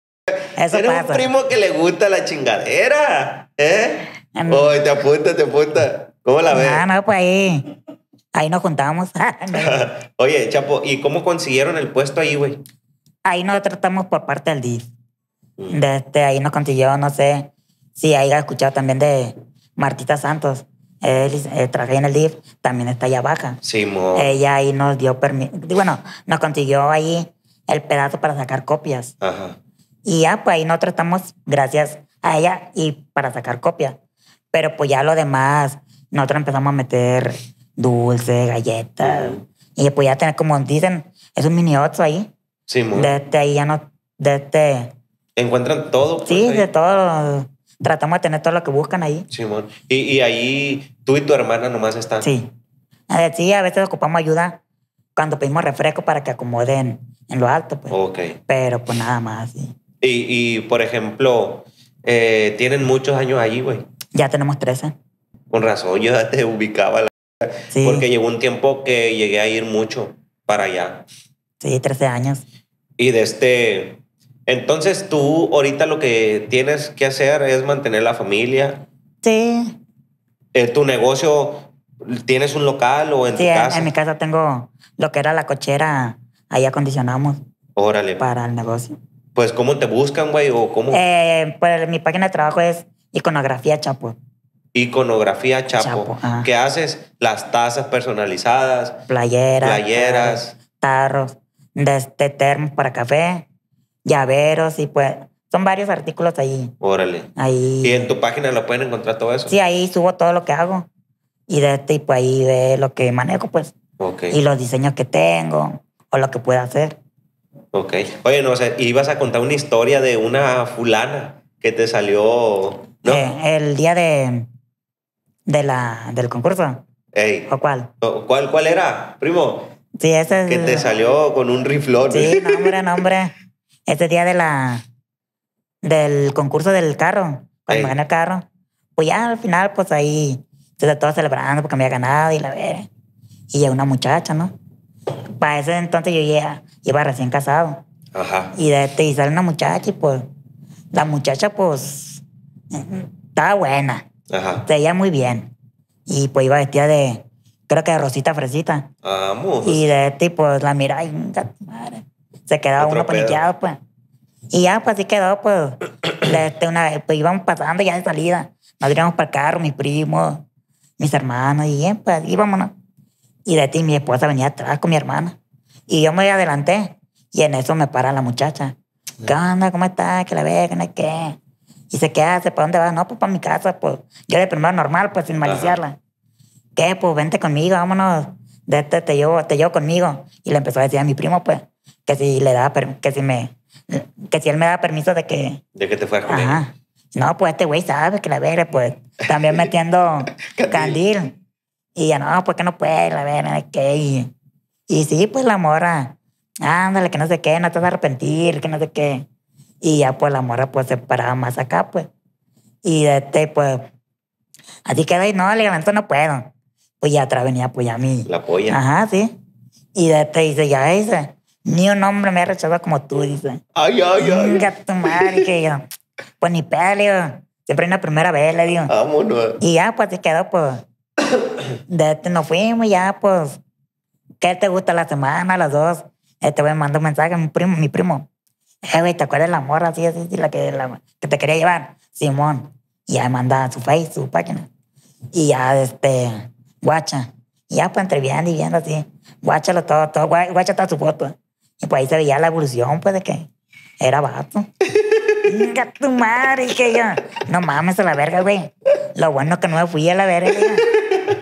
eso Eres un primo que le gusta la chingadera. ¿Eh? Ay, te apunta, te apunta. ¿Cómo la ves? Ah, no, pues ahí. Ahí nos juntamos. (laughs) (laughs) Oye, Chapo, ¿y cómo consiguieron el puesto ahí, güey? Ahí nos tratamos por parte del DIF. Mm. De este, ahí nos consiguió, no sé si ahí ha escuchado también de Martita Santos. Él eh, traje en el DIF, también está allá baja. Sí, mo. Ella ahí nos dio permiso. Bueno, nos consiguió ahí el pedazo para sacar copias. Ajá. Y ya, pues ahí nosotros estamos gracias a ella y para sacar copia. Pero pues ya lo demás, nosotros empezamos a meter dulce, galletas. Y pues ya tener, como dicen, es un mini otro ahí. Sí, Desde ahí ya no. Desde. Este Encuentran todo. Pues, sí, de todo. Tratamos de tener todo lo que buscan ahí. Simón. Sí, y, y ahí tú y tu hermana nomás están. Sí. Sí, a veces ocupamos ayuda cuando pedimos refresco para que acomoden en lo alto. Pues. Ok. Pero pues nada más. Sí. Y, por ejemplo, eh, tienen muchos años allí, güey. Ya tenemos 13. Con razón, yo ya te ubicaba. La... Sí. Porque llegó un tiempo que llegué a ir mucho para allá. Sí, 13 años. Y de este... Entonces tú ahorita lo que tienes que hacer es mantener la familia. Sí. Eh, ¿Tu negocio tienes un local o en tu casa? Sí, en mi casa tengo lo que era la cochera, ahí acondicionamos. Órale. Para el negocio. Pues, ¿cómo te buscan, güey? ¿O cómo? Eh, pues mi página de trabajo es Iconografía Chapo. Iconografía Chapo. ¿Qué haces? Las tazas personalizadas. Playeras. Playeras. Tarros. De este termos para café. Llaveros y pues son varios artículos ahí. Órale. Ahí. ¿Y en tu página lo pueden encontrar todo eso? Sí, ahí subo todo lo que hago. Y de este, tipo pues, ahí de lo que manejo, pues. Ok. Y los diseños que tengo o lo que pueda hacer. Ok. Oye, no ibas a contar una historia de una fulana que te salió. ¿no? Eh, el día de, de la, del concurso. Ey. ¿O cuál? cuál? ¿Cuál era, primo? Sí, ese es... Que te salió con un riflón. Sí, (laughs) nombre hombre, Ese día de la... Del concurso del carro. Cuando gané el carro. Pues ya al final, pues ahí... Se todo celebrando porque me había ganado y la ver. Y ya una muchacha, ¿no? para ese entonces yo iba, iba recién casado. Ajá. Y, de, este, y sale una muchacha y pues, la muchacha pues, estaba buena. Ajá. Se veía muy bien. Y pues iba vestida de, creo que de rosita fresita. Ah, y de este, pues la mira, y madre. Se quedaba uno pues. Y ya, pues así quedó, pues. (clears throat) Este, una vez, pues íbamos pasando ya de salida. Nos íbamos para el carro, mis primos, mis hermanos, y bien, pues íbamos, y de ti mi esposa venía atrás con mi hermana. Y yo me adelanté. Y en eso me para la muchacha. ¿Qué onda? ¿Cómo estás? ¿Qué la ves? ¿qué? Y se queda, ¿para dónde va No, pues para mi casa, pues. Yo de primero normal, pues sin maliciarla. ¿Qué? Pues vente conmigo, vámonos. De este te llevo, te conmigo. Y le empezó a decir a mi primo, pues, que si le daba, que si me, que si él me da permiso de que. De que te fuera Ajá. No, pues este güey sabe que la ves, pues. También (laughs) metiendo candil. Y ya no, ¿por qué no puede? La ver, ¿qué? Y, y sí, pues la mora, ándale, que no sé qué, no te vas a arrepentir, que no sé qué. Y ya, pues la mora, pues se paraba más acá, pues. Y de este, pues, así quedó y no, le levanto no puedo. Pues ya atrás venía, pues ya mí. La polla. Ajá, sí. Y de este dice, ya dice, ni un hombre me ha rechazado como tú, dice. Ay, ay, ay. Venga, tu madre, que yo, pues ni pedo, le digo. Siempre hay una primera vez, le digo. Vámonos. Y ya, pues así quedó, pues (coughs) de este nos fuimos ya, pues, ¿qué te gusta la semana? las dos, este voy me mandó un mensaje, mi primo, mi primo. Eh, güey, ¿te acuerdas de la morra así, así, la, que, la que te quería llevar? Simón. Y ya manda su face, su página. Y ya, este, guacha. ya, pues, entre y viendo así. Guáchalo todo, todo. Guacha toda su foto. Y pues ahí se veía la evolución, pues, de que era vato. Venga tu madre, que yo. No mames a la verga, güey. Lo bueno que no me fui a la verga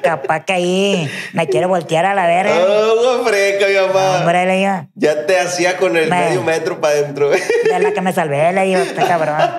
capaz que ahí me quiere voltear a la verga. No, ah, hombre, fresca, mi mamá. Hombre, le Ya te hacía con el medio metro para adentro. Es la que me salvé, le digo, está cabrón.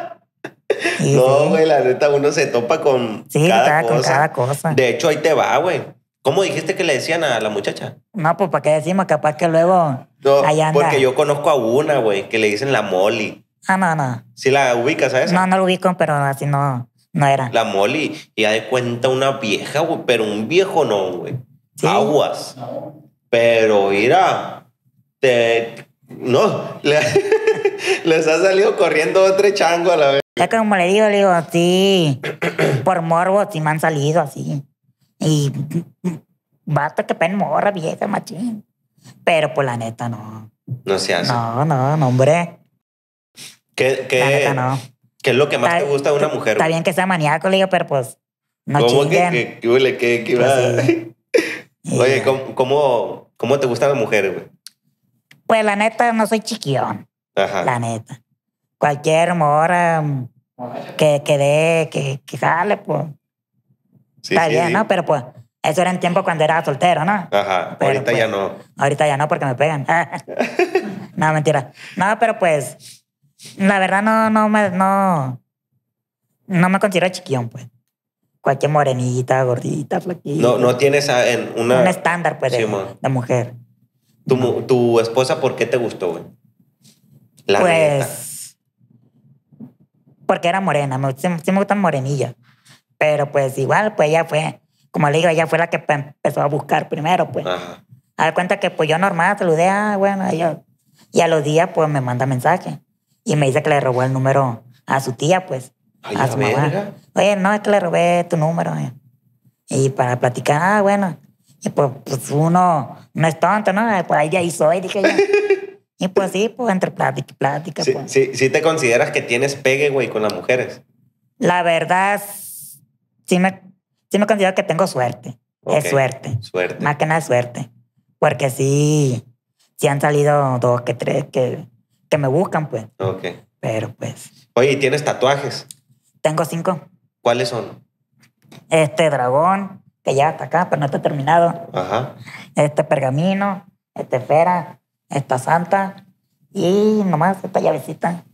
(laughs) no, güey, la neta, uno se topa con, sí, cada cosa. Sí, con cada cosa. De hecho, ahí te va, güey. ¿Cómo dijiste que le decían a la muchacha? No, pues para qué decimos, capaz que luego. allá anda. porque yo conozco a una, güey, que le dicen la Molly. Ah, no, no. Sí, la ubicas, ¿sabes? No, no la ubico, pero así no. No era. La Molly. Y ya de cuenta una vieja, güey. Pero un viejo no, güey. Aguas. Pero mira, te... No, (laughs) les ha salido corriendo otro chango a la vez. Ya como le digo, le digo, sí, por morbo sí me han salido así. Y basta que pen morra vieja, machín. Pero por pues, la neta no. No se hace. No, no, no, hombre. ¿Qué, qué, la no. ¿Qué es lo que más te gusta de una mujer? Está bien que sea maníaco, le digo, pero pues no ¿Cómo que, que, pues, (laughs) Oye, ¿cómo, te gustan las mujeres, güey? Pues la neta, no soy chiquión. Ajá. La neta. Cualquier mora que, que dé, que, sale, pues. está bien, ¿no? Pero pues, eso era en tiempo cuando era soltero, ¿no? Ajá. ahorita ya pues, no. Ahorita ya no, porque me pegan. (laughs) (laughs) no, mentira. No, pero pues la verdad no, no me, no, no me considero chiquión, pues. Cualquier morenita, gordita, flaquita. No, no tienes una... Un estándar, pues, de, mujer. ¿Tu, ¿Tu, esposa por qué te gustó, güey? pues... Porque era morena. Me, sí, me gustan morenillas. Pero pues igual, pues ella fue... Como le digo, ella fue la que empezó a buscar primero, pues. Ajá. A dar cuenta que pues yo normal saludé, a ah, bueno, ella... Y a los días, pues, me manda mensaje. Y me dice que le robó el número a su tía, pues. a su mamá. Oye, no, es que le robé tu número. Eh. Y para platicar, ah, bueno. Y pues, pues, uno no es tonto, ¿no? Pues ahí ya ahí soy, dije yo. (laughs) y pues sí, pues entre plática y plática. Pues. Sí, sí, te consideras que tienes pegue, güey, con las mujeres? La verdad, sí me, sí me considero que tengo suerte. Es suerte. Suerte. Más que nada suerte. Porque sí, sí han salido dos que tres que que me buscan, pues. Ok. Pero pues. Oye, tienes tatuajes? Tengo cinco. ¿Cuáles son? Este dragón, que ya está acá, pero no está terminado. Ajá. Este pergamino, esta esfera, esta santa y nomás esta llavecita.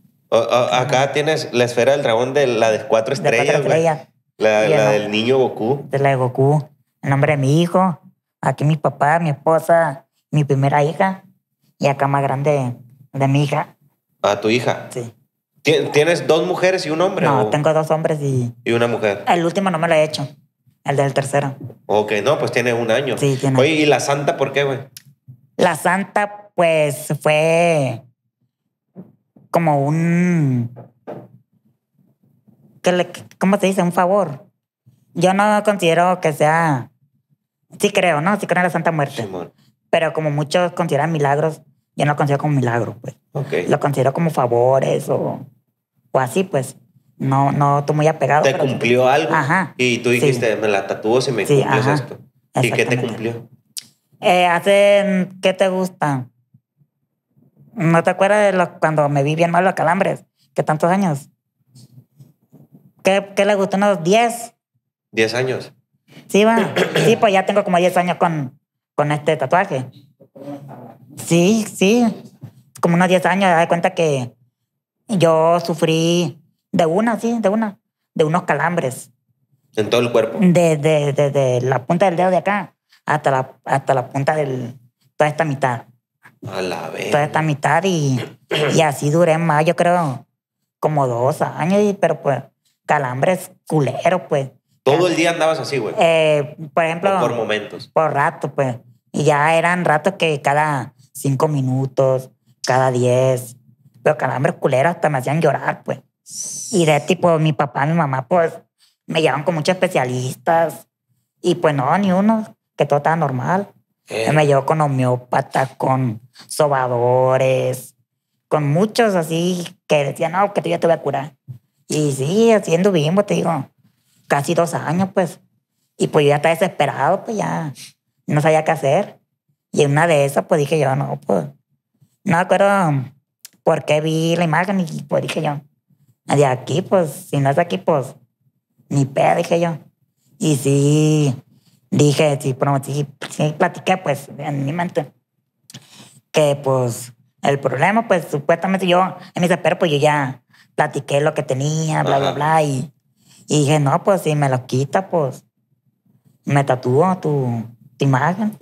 acá tienes la esfera del dragón de la de cuatro estrellas. De La, del niño Goku. De la de Goku. El nombre de mi hijo. Aquí mi papá, mi esposa, mi primera hija. Y acá más grande, de mi hija. ¿A tu hija? Sí. ¿Tienes dos mujeres y un hombre? No, tengo dos hombres y... Y una mujer. El último no me lo he hecho. El del tercero. Ok, no, pues tiene un año. Sí, tiene. Oye, ¿y la santa por qué, güey? La santa, pues, fue como un... que le... ¿Cómo se dice? Un favor. Yo no considero que sea... Sí creo, ¿no? Sí creo en la santa muerte. pero como muchos consideran milagros, yo no lo considero como milagro, pues. Lo considero como favores o, o así, pues. No, no, tú muy apegado. Te cumplió algo. Ajá. Y tú dijiste, me la tatuó si me cumplió esto. ¿Y qué te cumplió? Eh, hace, ¿qué te gusta? ¿No te acuerdas de cuando me vi bien malo los calambres? ¿Qué tantos años? ¿Qué, le gustó? ¿Unos 10? 10 años. Sí, va. sí, pues ya tengo como 10 años con, con este tatuaje. Sí, sí. Como unos 10 años, de cuenta que yo sufrí de una, sí, de una, de unos calambres. ¿En todo el cuerpo? Desde de, la punta del dedo de acá hasta la, hasta la punta del. toda esta mitad. A la vez. Toda esta mitad y, así duré más, yo creo, como dos años, pero pues calambres culeros, pues. ¿Todo el día andabas así, güey? Eh, por ejemplo. por momentos. Por rato, pues. Y ya eran ratos que cada cinco minutos, cada diez. Pero calambres culeros hasta me hacían llorar, pues. Y de tipo, mi papá, mi mamá, pues, me llevan con muchos especialistas. Y pues no, ni uno, que todo estaba normal. Eh. Me llevó con homeópatas, con sobadores, con muchos así que decían, no, que tú ya te voy a curar. Y sí, haciendo bimbo, te digo, casi dos años, pues. Y pues yo ya estaba desesperado, pues ya no sabía qué hacer. Y una de esas, pues dije yo, no, pues. No me acuerdo por qué vi la imagen y pues dije yo, de aquí, pues, si no es aquí, pues, ni pedo, dije yo. Y sí, dije, sí, platiqué, pues, en mi mente, que pues el problema, pues, supuestamente yo, en mi pero pues yo ya platiqué lo que tenía, bla, bla, bla, y, dije, no, pues, si me lo quita, pues, me tatúo tu, tu imagen.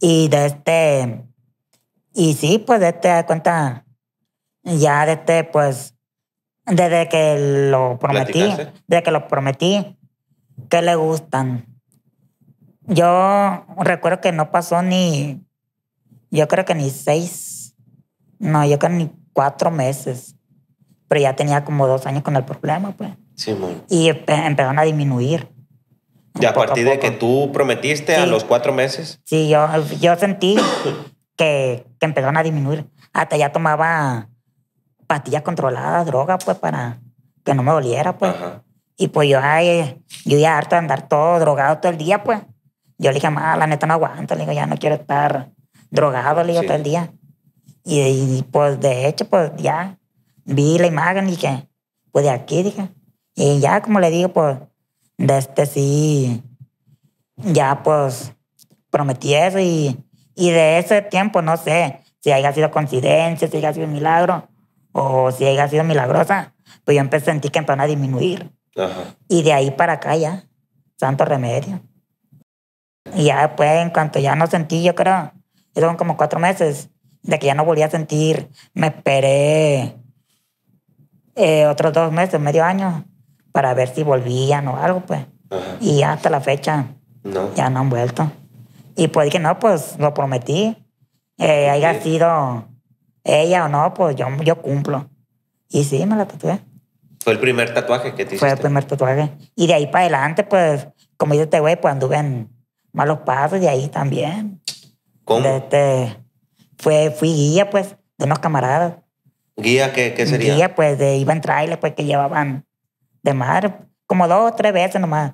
Y de este, y sí, pues de este, da cuenta, ya de este, pues, desde que lo prometí, desde que lo prometí, que le gustan. Yo recuerdo que no pasó ni, yo creo que ni seis, no, yo creo ni cuatro meses, pero ya tenía como dos años con el problema, pues. Sí, Y empezaron a disminuir. Y a partir de que tú prometiste a los cuatro meses. Sí, yo, yo sentí que, que empezaron a disminuir. Hasta ya tomaba pastillas controladas, droga, pues, para que no me doliera, pues. Y pues yo, ay, yo ya harto de andar todo drogado todo el día, pues. Yo le dije, ma, la neta no aguanto, le digo, ya no quiero estar drogado, le digo, todo el día. Y, y, pues de hecho, pues ya vi la imagen y dije, pues de aquí, dije. Y ya, como le digo, pues de este sí, ya pues prometí eso y, de ese tiempo no sé si haya sido coincidencia, si haya sido un milagro o si haya sido milagrosa, pues yo empecé a sentir que empezó a disminuir. Y de ahí para acá ya, santo remedio. Y ya después, pues, en cuanto ya no sentí, yo creo, fueron como cuatro meses de que ya no volví a sentir, me esperé eh, otros dos meses, medio año, para ver si volvían o algo, pues. Y hasta la fecha no. ya no han vuelto. Y pues dije, no, pues lo prometí. Eh, haya sido ella o no, pues yo, yo cumplo. Y sí, me la tatué. Fue el primer tatuaje que te hiciste. Fue el primer tatuaje. Y de ahí para adelante, pues, como dice este güey, pues anduve en malos pasos y ahí también. ¿Cómo? Este, fue, fui guía, pues, de unos camaradas. ¿Guía qué, qué sería? Guía, pues, de, iba en trailer, pues, que llevaban de mar, como dos o tres veces nomás.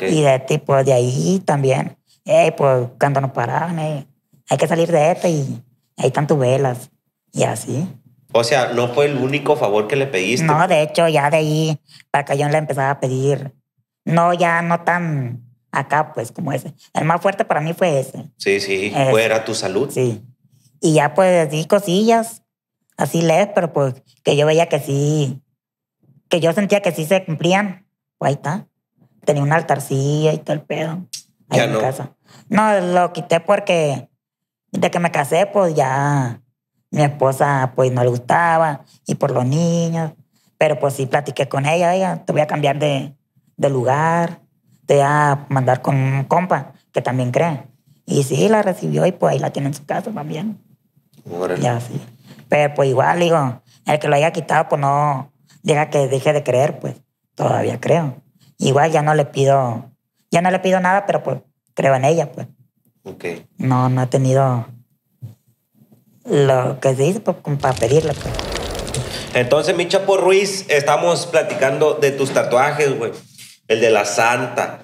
Y de tipo de ahí también. Hey, pues cuando nos paraban, hay que salir de esto y ahí están tus velas. Y así. O sea, no fue el único favor que le pediste. No, de hecho, ya de ahí, para que yo le empezaba a pedir. No, ya no tan acá, pues, como ese. El más fuerte para mí fue ese. Sí, sí, fuera Fue, tu salud. Sí. Y ya, pues, así cosillas, así lees, pero pues, que yo veía que sí, que yo sentía que sí se cumplían, pues ahí está. Tenía una altarcilla y todo el pedo. Ahí en no. casa. No, lo quité porque desde que me casé, pues ya mi esposa pues no le gustaba y por los niños. Pero pues sí platiqué con ella, ella, te voy a cambiar de, lugar, te voy a mandar con un compa que también cree. Y sí, la recibió y pues ahí la tiene en su casa también. Ya sí. Pero pues igual, digo, el que lo haya quitado, pues no, Diga que deje de creer, pues todavía creo. Igual ya no le pido, ya no le pido nada, pero pues creo en ella, pues. Ok. No, no he tenido lo que se dice pues, para pedirle, pues. Entonces, mi Chapo Ruiz, estamos platicando de tus tatuajes, güey. El de la santa.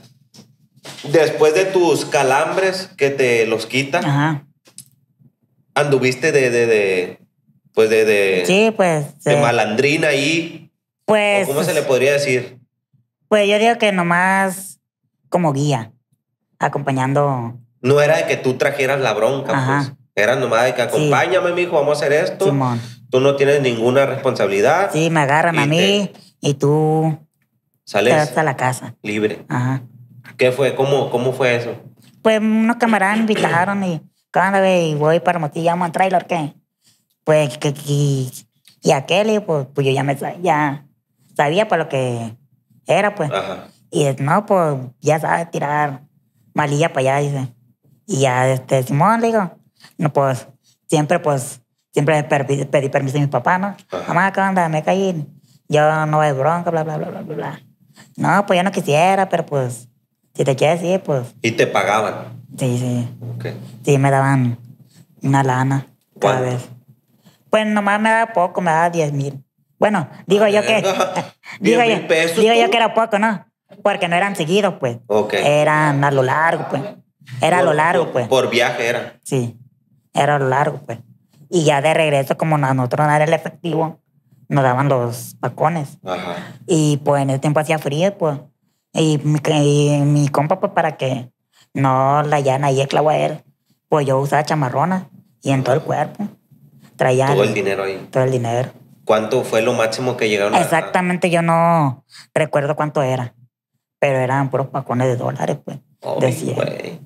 Después de tus calambres que te los quitan, Ajá. anduviste de, de, de pues de, de, sí, pues, de eh, malandrina ahí pues. ¿Cómo se le podría decir? Pues yo digo que nomás como guía, acompañando. No era de que tú trajeras la bronca, pues. Era nomás de que acompáñame, mijo, vamos a hacer esto. Tú no tienes ninguna responsabilidad. Sí, me agarran a mí y tú sales hasta la casa. Libre. Ajá. ¿Qué fue? ¿Cómo, cómo fue eso? Pues unos camaradas me invitaron y cada vez voy para Motilla, vamos a trailer, ¿qué? Pues, que, y, a aquel, pues, pues yo ya me ya sabía para pues, lo que era, pues. Ajá. Y no, pues ya sabes, tirar malilla para allá, dice. Y ya, este, Simón, le digo, no, pues siempre, pues, siempre pedí, permiso a mis papás, ¿no? Mamá, ¿qué onda? Me caí. Yo no voy bronca, bla, bla, bla, bla, bla, No, pues yo no quisiera, pero pues, si te quieres ir, pues. ¿Y te pagaban? Sí, sí. Sí, me daban una lana cada Pues nomás me daba poco, me daba 10 mil. Bueno, digo yo que. Eh, (laughs) digo, que era poco, ¿no? Porque no eran seguidos, pues. Eran a lo largo, pues. Era a lo largo, pues. Por viaje era. Sí, era a lo largo, pues. Y ya de regreso, como a nosotros no era el efectivo, nos daban los pacones. Ajá. Y pues en ese tiempo hacía frío, pues. Y mi, compa, pues para que no la llana y clavo él, pues yo usaba chamarrona y en todo el cuerpo. Traía. Todo el dinero ahí. Todo el dinero. ¿Cuánto fue lo máximo que llegaron? Exactamente, yo no recuerdo cuánto era, pero eran puros pacones de dólares, pues. Oh, de,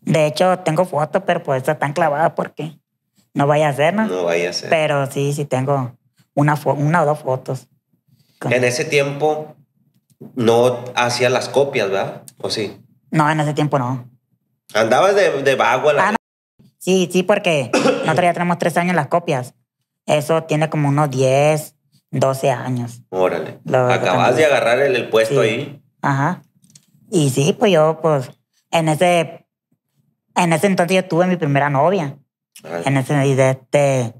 de hecho, tengo fotos, pero pues están clavadas porque no vaya a ser, ¿no? No vaya a ser. Pero sí, sí tengo una, una o dos fotos. En ese tiempo no hacía las copias, ¿verdad? ¿O sí? No, en ese tiempo no. Andabas de, de vago ah, Sí, sí, porque nosotros ya tenemos tres años las copias. Eso tiene como unos 10, 12 años. Órale. Acabas de agarrar el, puesto ahí. Ajá. Y sí, pues yo, pues, en ese, en ese entonces yo tuve mi primera novia. En ese, y de este,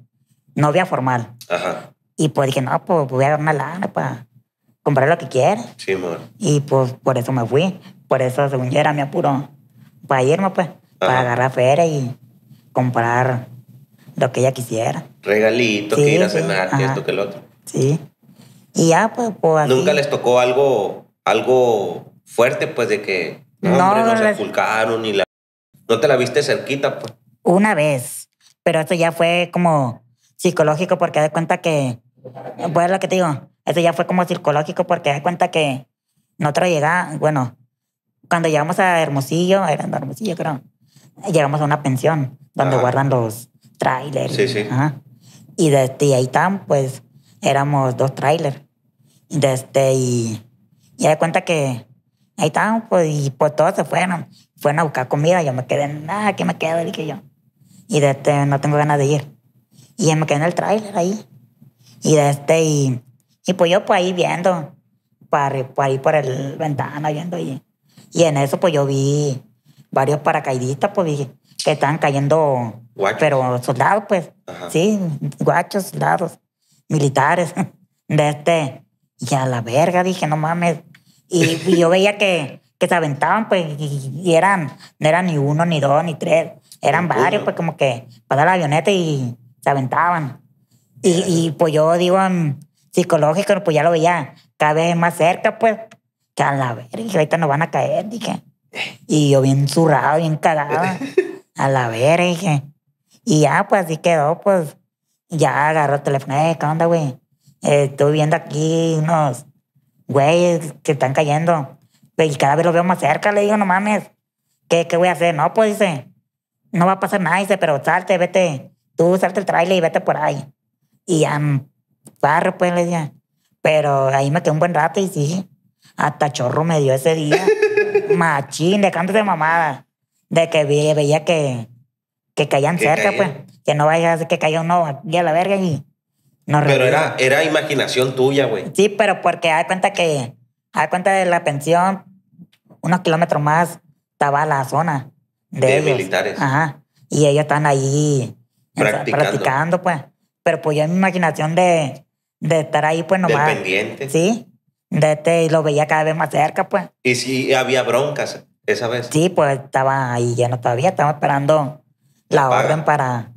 novia formal. Ajá. Y pues dije, no, pues voy a dar la lana para comprar lo que quiera. Sí, amor. Y pues por eso me fui. Por eso, según yo, era mi apuro. Para irme, pues, para agarrar feria y comprar lo que ella quisiera. Regalito, que ir a cenar, que esto, que lo otro. Sí. Y ya, pues, pues ¿Nunca les tocó algo, algo fuerte, pues, de que, no, no se la... ¿No te la viste cerquita, pues? Una vez, pero eso ya fue como psicológico porque de cuenta que, pues, lo que te digo, Eso ya fue como psicológico porque de cuenta que nosotros llegamos, bueno, cuando llegamos a Hermosillo, era Hermosillo creo, llegamos a una pensión donde guardan los, tráiler. Sí, sí. Y desde este, pues, éramos dos tráiler. Desde este, y, ya de cuenta que ahí tan pues, y pues todos se fueron. Fueron a buscar comida. Yo me quedé, nada, que me quedo, dije yo. Y desde este, no tengo ganas de ir. Y me quedé en el tráiler ahí. Y desde y, y pues yo pues ahí viendo, para, por el ventana viendo y, y en eso pues yo vi varios paracaidistas, pues dije, que estaban cayendo, pero soldados, pues, sí, guachos, soldados, militares, (laughs) de este, y a la verga, dije, no mames. Y, yo veía que, que, se aventaban, pues, y, eran, no eran ni uno, ni dos, ni tres, eran varios, pues, como que para la avioneta y se aventaban. Y, y pues yo digo, psicológico, pues ya lo veía cada vez más cerca, pues, que a la verga, ahorita nos van a caer, dije. Eh. Y yo bien zurrado, bien cagado. (laughs) a la dije. Y ya, pues así quedó, pues. Ya agarró el teléfono, eh, ¿qué onda, güey? Eh, estoy viendo aquí unos güeyes que están cayendo. Y cada vez lo veo más cerca, le digo, no mames. ¿Qué, voy a hacer? No, pues dice, no va a pasar nada, dice, pero salte, vete. Tú salte el trailer y vete por ahí. Y ya, mm, barro, pues le decía. Pero ahí me quedé un buen rato y sí, hasta chorro me dio ese día. (laughs) Machín, dejándose de mamada de que veía que, que caían cerca, pues. Que no vaya a que caiga uno a la verga y no Pero era, era imaginación tuya, güey. Sí, pero porque da cuenta que, da cuenta de la pensión, unos kilómetros más estaba la zona de, militares. Ajá. Y ellos están ahí practicando. practicando. pues. Pero pues yo en mi imaginación de, de estar ahí, pues nomás. Dependientes. Sí. De este, y lo veía cada vez más cerca, pues. Y si había broncas ¿Esa vez? Sí, pues estaba ahí lleno todavía, estaba esperando la orden para,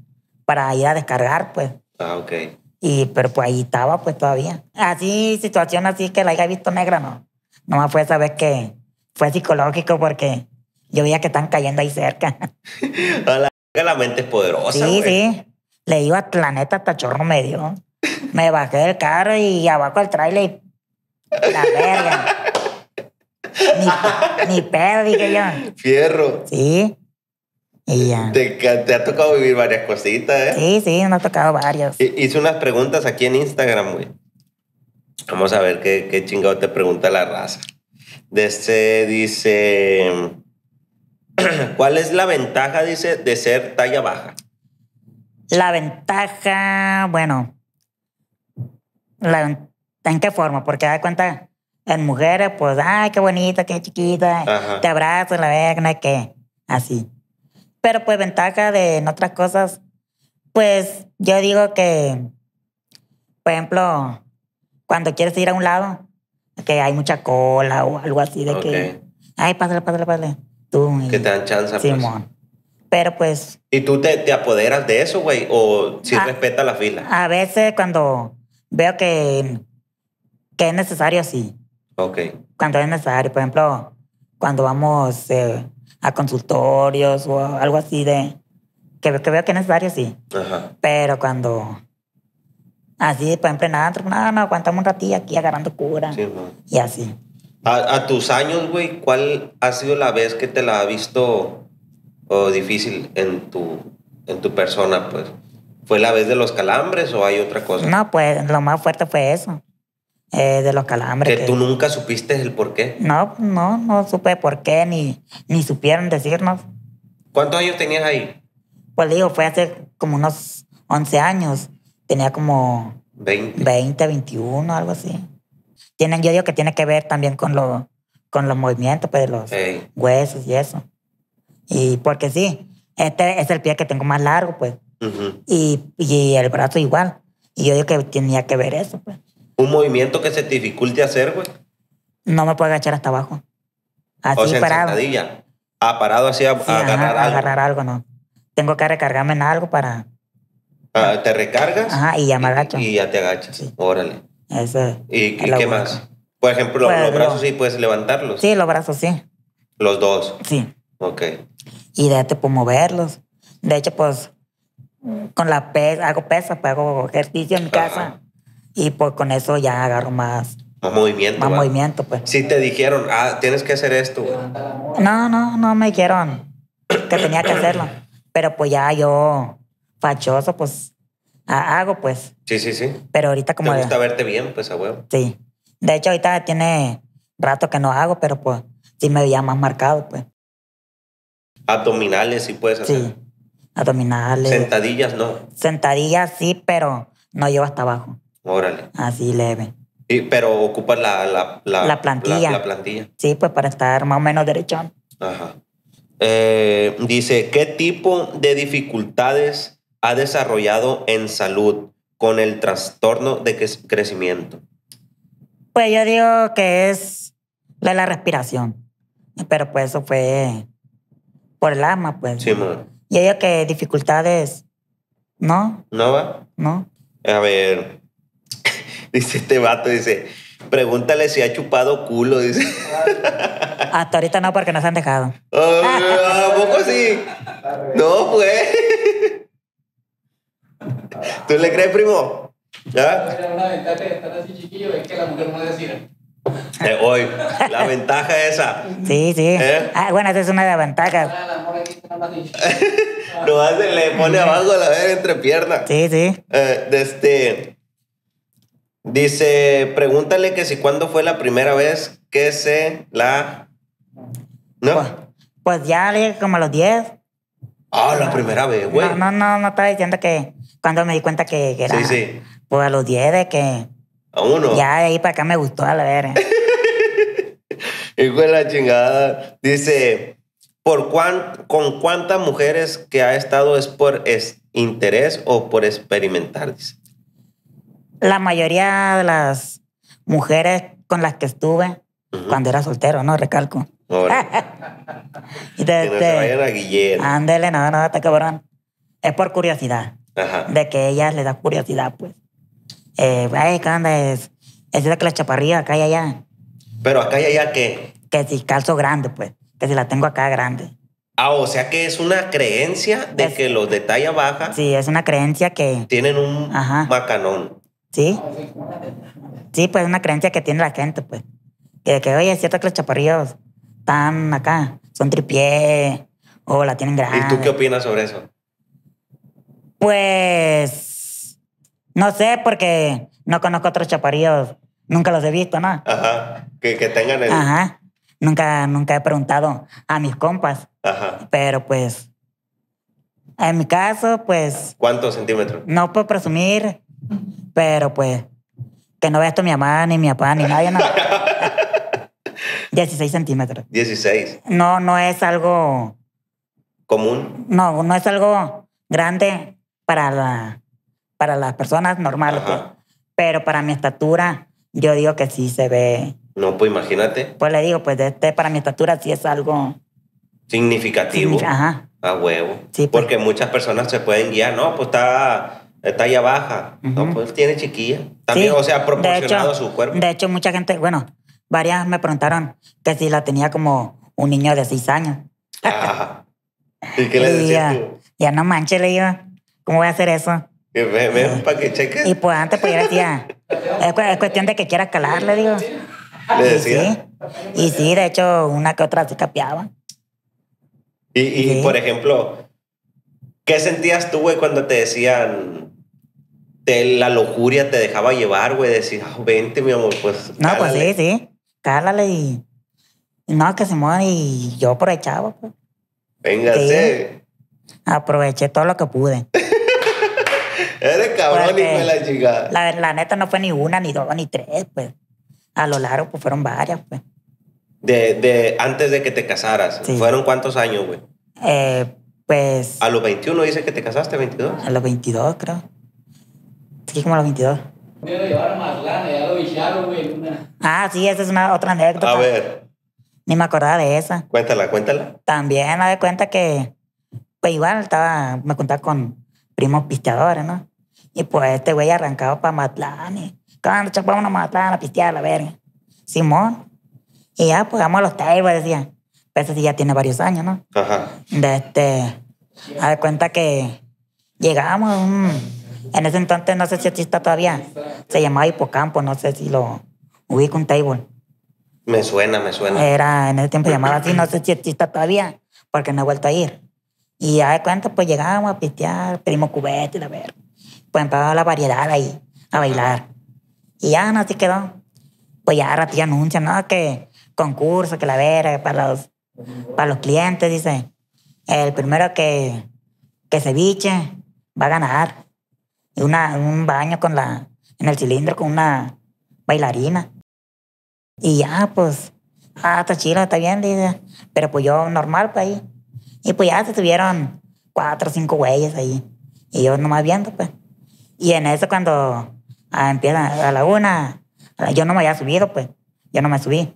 para ir a descargar, pues. Ah, ok. Y, pero pues ahí estaba, pues todavía. Así, situación así que la haya visto negra, no. Nomás fue esa vez que fue psicológico porque yo veía que están cayendo ahí cerca. (laughs) la, la mente es poderosa. Sí, sí. Le iba a planeta hasta chorro medio. Me bajé del carro y abajo el trailer. La verga. (laughs) Ni, pedo, dije yo. Fierro. Sí. Y ya. Te, ha tocado vivir varias cositas, ¿eh? Sí, sí, me ha tocado varias. Hice unas preguntas aquí en Instagram, güey. Vamos a ver qué, qué chingado te pregunta la raza. De este, dice. (clears throat) ¿Cuál es la ventaja, dice, de ser talla baja? La ventaja, bueno. ¿En qué forma? Porque da cuenta en mujeres, pues, ay, qué bonita, qué chiquita, te abrazo, la verga, que así. Pero pues ventaja de en otras cosas, pues yo digo que, por ejemplo, cuando quieres ir a un lado, que hay mucha cola o algo así de que, ay, pásale, pásale, pásale. Tú, que te dan chance, pues. Pero pues... ¿Y tú te, apoderas de eso, güey? ¿O si ah, respetas la fila? A veces cuando veo que, que es necesario, sí. Ok. Cuando es necesario, por ejemplo, cuando vamos eh, a consultorios o algo así de... Que, veo que es necesario, sí. Ajá. Pero cuando... Así, por ejemplo, nada, no, no, aguantamos un ratito aquí agarrando cura. y así. A, tus años, güey, ¿cuál ha sido la vez que te la ha visto o difícil en tu, en tu persona, pues? ¿Fue la vez de los calambres o hay otra cosa? No, pues lo más fuerte fue eso. Eh, de los calambres. ¿Que, tú nunca supiste el por qué? No, no, no supe por qué, ni, ni supieron decirnos. ¿Cuántos años tenías ahí? Pues digo, fue hace como unos 11 años. Tenía como 20, 21, algo así. Tienen, yo digo que tiene que ver también con, lo, con los movimientos pues, de los huesos y eso. Y porque sí, este es el pie que tengo más largo, pues. y, y el brazo igual. Y yo digo que tenía que ver eso, pues un movimiento que se te dificulte hacer, güey? No me puedo agachar hasta abajo. Así o sea, parado. Sentadilla. Ah, parado así a, a agarrar algo. no. Tengo que recargarme en algo para. Ah, ¿Te recargas? Ajá, y ya me agacho. Y, ya te agachas. Sí. Órale. Eso. ¿Y, qué más? Por ejemplo, pues, los brazos sí puedes levantarlos. Sí, los brazos sí. Los dos. Sí. Ok. Y de te puedo moverlos. De hecho, pues, con la pesa, hago pesa, pues hago ejercicio en mi casa y pues con eso ya agarro más. movimiento. Más movimiento, pues. Sí te dijeron, ah, tienes que hacer esto, güey. No, no, no me dijeron que tenía que hacerlo. Pero pues ya yo, fachoso, pues hago, pues. Sí, sí, sí. Pero ahorita como... Te gusta verte bien, pues, a Sí. De hecho, ahorita tiene rato que no hago, pero pues sí me veía más marcado, pues. Abdominales sí puedes hacer. Sí, abdominales. Sentadillas no. Sentadillas sí, pero no llevo hasta abajo. Órale. Así leve. pero ocupas la, la, plantilla. La, plantilla. Sí, pues para estar más o menos derechón. Ajá. Eh, dice, ¿qué tipo de dificultades ha desarrollado en salud con el trastorno de crecimiento? Pues yo digo que es la, la respiración, pero pues eso fue por el alma, pues. Sí, ma. ¿Y digo que dificultades, ¿no? ¿No No. A ver, Dice este vato, dice, pregúntale si ha chupado culo, dice. Ah, hasta ahorita no, porque se han dejado. Oh, ¿A poco sí? No, pues. ¿Tú le crees, primo? ¿Ya? ventaja eh, así chiquillo es que la mujer no hoy, la ventaja esa. Sí, sí. ¿Eh? Ah, bueno, esa es una de las ventajas. (laughs) no, le pone abajo la vez entre piernas. Sí, sí. Eh, este, Dice, pregúntale que si cuándo fue la primera vez que se la... ¿No? Pues, pues ya ya como a los 10. Ah, la primera vez, güey. No, no, no, no estaba diciendo que cuando me di cuenta que, era... Sí, sí. Pues a los 10 de que... A uno. Ya ahí para acá me gustó a la ver. (laughs) Hijo de la chingada. Dice, ¿por cuán, ¿con cuántas mujeres que ha estado es por es, interés o por experimentar? Dice la mayoría de las mujeres con las que estuve cuando era soltero, ¿no? Recalco. (laughs) y desde, que no este, a Guillermo. Ándele, nada, no, está cabrón. Es por curiosidad. Ajá. De que ellas les da curiosidad, pues. Eh, ay, ¿qué onda? Es, es que la chaparría acá y allá. ¿Pero acá y allá qué? Que si calzo grande, pues. Que si la tengo acá grande. Ah, o sea que es una creencia de que los de talla baja. Sí, es una creencia que. Tienen un ajá. macanón. Sí. Sí, pues es una creencia que tiene la gente, pues. Que oye, es cierto que los chaparrillos están acá, son tripié o la tienen grande. ¿Y tú qué opinas sobre eso? Pues. No sé, porque no conozco otros chaparrillos. Nunca los he visto, ¿no? Ajá. Que, tengan el. Ajá. Nunca, nunca he preguntado a mis compas. Ajá. Pero pues. En mi caso, pues. ¿Cuántos centímetros? No puedo presumir pero pues, que no vea esto mi mamá, ni mi papá, ni nadie, 16 (laughs) centímetros. 16. No, no es algo. ¿Común? No, no es algo grande para, la, para las personas normales. Pues. Pero para mi estatura, yo digo que sí se ve. No, pues imagínate. Pues le digo, pues este, para mi estatura sí es algo. Significativo. Ajá. A huevo. Sí, pues. Porque muchas personas se pueden guiar, ¿no? Pues está de talla baja. No, pues tiene chiquilla. También, o sea, proporcionado su cuerpo. De hecho, mucha gente, bueno, varias me preguntaron que si la tenía como un niño de seis años. ¿Y qué (laughs) le decía? ya, no manches, le digo, ¿cómo voy a hacer eso? para que cheque? Y pues antes pues yo decía, es, cuestión de que quiera calar, le digo. ¿Le decía? Y sí, de hecho, una que otra se capeaba. Y, por ejemplo, ¿qué sentías tú, güey, cuando te decían, la locura te dejaba llevar, güey. Decir, ah, vente, mi amor, pues. No, pues sí, sí. Cálale y. No, que se muevan y yo aprovechaba, pues. Véngase. Aproveché todo lo que pude. (laughs) Eres cabrón, y me la chica. La, la, neta no fue ni una, ni dos, ni tres, pues. A lo largo, pues fueron varias, pues. De, de antes de que te casaras, ¿fueron cuántos años, güey? Eh, pues. A los 21 dices que te casaste, 22. A los 22, creo como los 22. Ah, sí, esa es una, otra anécdota. A ver. Ni me acordaba de esa. Cuéntala, cuéntala. También me doy cuenta que, pues igual estaba, me contaba con primos pisteadores, ¿no? Y pues este güey arrancado para Matlán. Y, ¿Cuándo chapamos a Matlán a pistear, la verga? Simón. Y ya, pues vamos a los tables, decía. Pues sí ya tiene varios años, ¿no? Ajá. De este, a dar cuenta que llegamos a un en ese entonces no sé si exista todavía. Se llamaba Hipocampo, no sé si lo ubico un table. Me suena, me suena. Era, en ese tiempo se llamaba así, no sé si exista todavía, porque no he vuelto a ir. Y ya de cuenta, pues llegábamos a pistear, pedimos cubetes, a ver. Pues empezaba la variedad ahí, a bailar. Y ya, no, así quedó. Pues ya ratilla anuncia ¿no? Que concurso, que la vera, para los, para los clientes, dice. El primero que, que se biche va a ganar un baño con la, en el cilindro con una bailarina. Y ya, pues, ah, está chido, está bien, dice. Pero pues yo normal, pues ahí. Y pues ya se tuvieron cuatro o cinco güeyes ahí. Y yo nomás viendo, pues. Y en eso cuando ah, empieza a la una, ah, yo no me había subido, pues. Yo no me subí.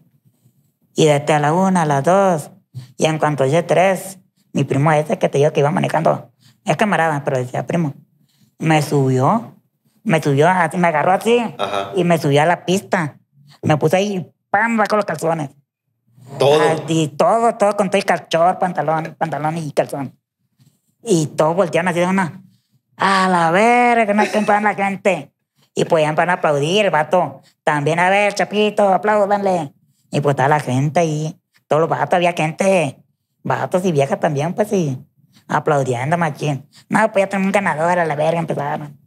Y desde a la una, a las dos, y en cuanto llegué tres, mi primo ese que te digo que iba manejando, es camarada, pero decía primo me subió, me subió, así, me agarró así y me subió a la pista. Me puse ahí, pam, va con los calzones. Todo. todo, todo con todo el calchor, pantalón, pantalón y calzón. Y todo voltearon así de una, a la verga, no compran la gente. Y pues ya van a aplaudir, vato. También, a ver, chapito, apláudanle. Y pues estaba la gente ahí, todos los vatos, había gente, vatos y viejas también, pues sí aplaudiendo, machín. No, pues ya tengo un ganador a la verga, empezaron.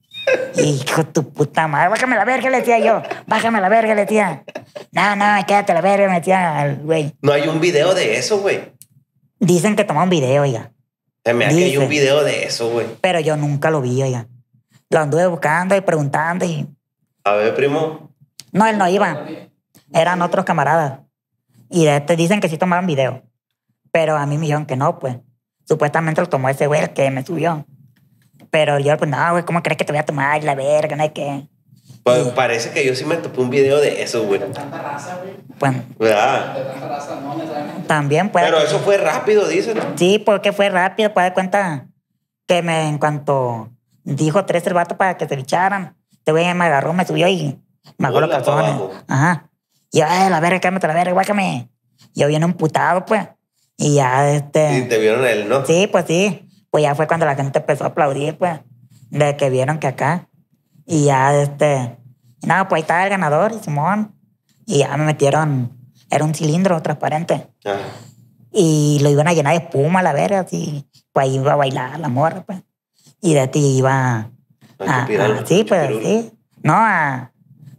Hijo de tu puta madre, bájame la verga, le decía yo. Bájame la verga, le decía. No, no, quédate la verga, me decía güey. No hay un video de eso, güey. Dicen que tomaron video, oiga. Se me hay un video de eso, güey. Pero yo nunca lo vi, oiga. Lo anduve buscando y preguntando y... A ver, primo. No, él no iba. Eran otros camaradas. Y te este, dicen que sí tomaron video. Pero a mí me dijeron que no, pues. Supuestamente lo tomó ese güey que me subió. Pero yo, pues, no, güey, ¿cómo crees que te voy a tomar? La verga, no hay que... Pues parece que yo sí me topé un video de eso, güey. Tanta raza, güey. Bueno. También pues Pero eso fue rápido, dicen. Sí, porque fue rápido, puede cuenta que me, en cuanto dijo tres el vato para que se bicharan, este güey me agarró, me subió y me agarró los Ajá. Y yo, ay, la verga, cámate, la verga, guácame. Yo viene un putado, pues. Y ya este... Y te vieron él, ¿no? Sí, pues sí. Pues ya fue cuando la gente empezó a aplaudir, pues, de que vieron que acá. Y ya este... No, pues ahí estaba el ganador, Simón. Y ya me metieron... Era un cilindro transparente. Y lo iban a llenar de espuma, la verga, así. Pues ahí iba a bailar la morra, pues. Y de ti iba... A, a, sí, pues sí. No, a,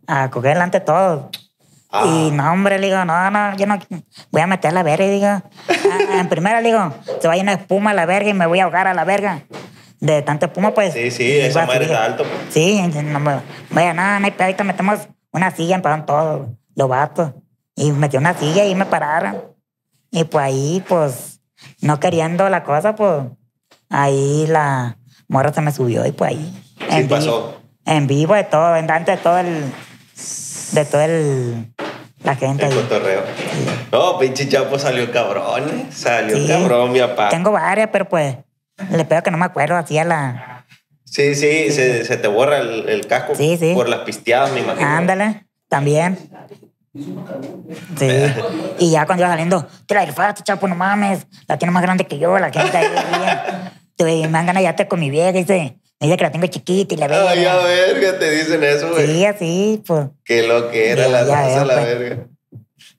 a coger delante de todos. Y ah. no, hombre, le digo, no, no, yo no voy a meter la verga. Y digo, ah, en primera, le digo, se va a espuma a la verga y me voy a ahogar a la verga. De tanta espuma, pues. Sí, sí, esa madre está alto. Pues. Sí, no, vaya, nada, no, hay ahorita metemos una silla, empezaron todos los vatos. Y metí una silla y me pararon. Y pues ahí, pues, no queriendo la cosa, pues, ahí la morra se me subió y pues ahí. ¿Qué pasó. en vivo de todo, en de todo el. De todo el la gente. No, oh, pinche Chapo salió cabrón, eh. Salió cabrón, mi papá. Tengo varias, pero pues. Le pego que no me acuerdo, así a la. Sí, sí, Se, te borra el, sí casco por las pisteadas, me imagino. Ándale, también. Sí. (laughs) Y ya cuando iba saliendo, te la rifaste, chapo, no mames. La tiene más grande que yo, la gente ahí. (laughs) me dan ganas ya con mi vieja, dice. Me dice que la tengo chiquita y la veo. Ay, a verga, te dicen eso, güey. Sí, así, pues. Qué lo que era la raza, la pues. verga.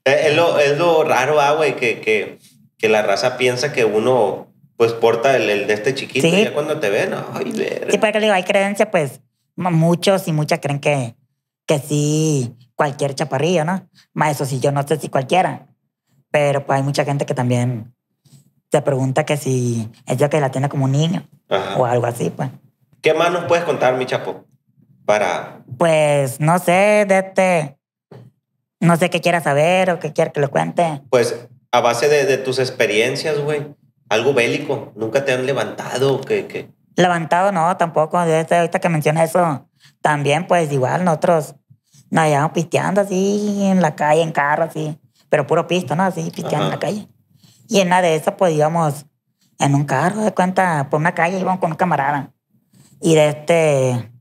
Eh, es lo, raro, ah, güey, que, que, la raza piensa que uno, pues, porta el, de este chiquito. Y ya cuando te ven, ay, verga. Sí, porque le digo, hay creencia, pues, muchos y muchas creen que, que sí, cualquier chaparrillo, ¿no? Más eso sí, yo no sé si cualquiera. Pero pues hay mucha gente que también se pregunta que si es yo que la tiene como un niño o algo así, pues. ¿Qué más nos puedes contar, mi chapo? Para. Pues no sé, de este. No sé qué quieras saber o qué quieres que lo cuente. Pues a base de, de tus experiencias, güey. Algo bélico. ¿Nunca te han levantado? que qué? Levantado no, tampoco. Desde este, ahorita que mencionas eso, también, pues igual, nosotros nos llevamos pisteando así en la calle, en carro, así. Pero puro pisto, ¿no? Así, pisteando en la calle. Y en nada de eso, pues íbamos en un carro, de cuenta, por una calle, íbamos con un camarada. Y de este,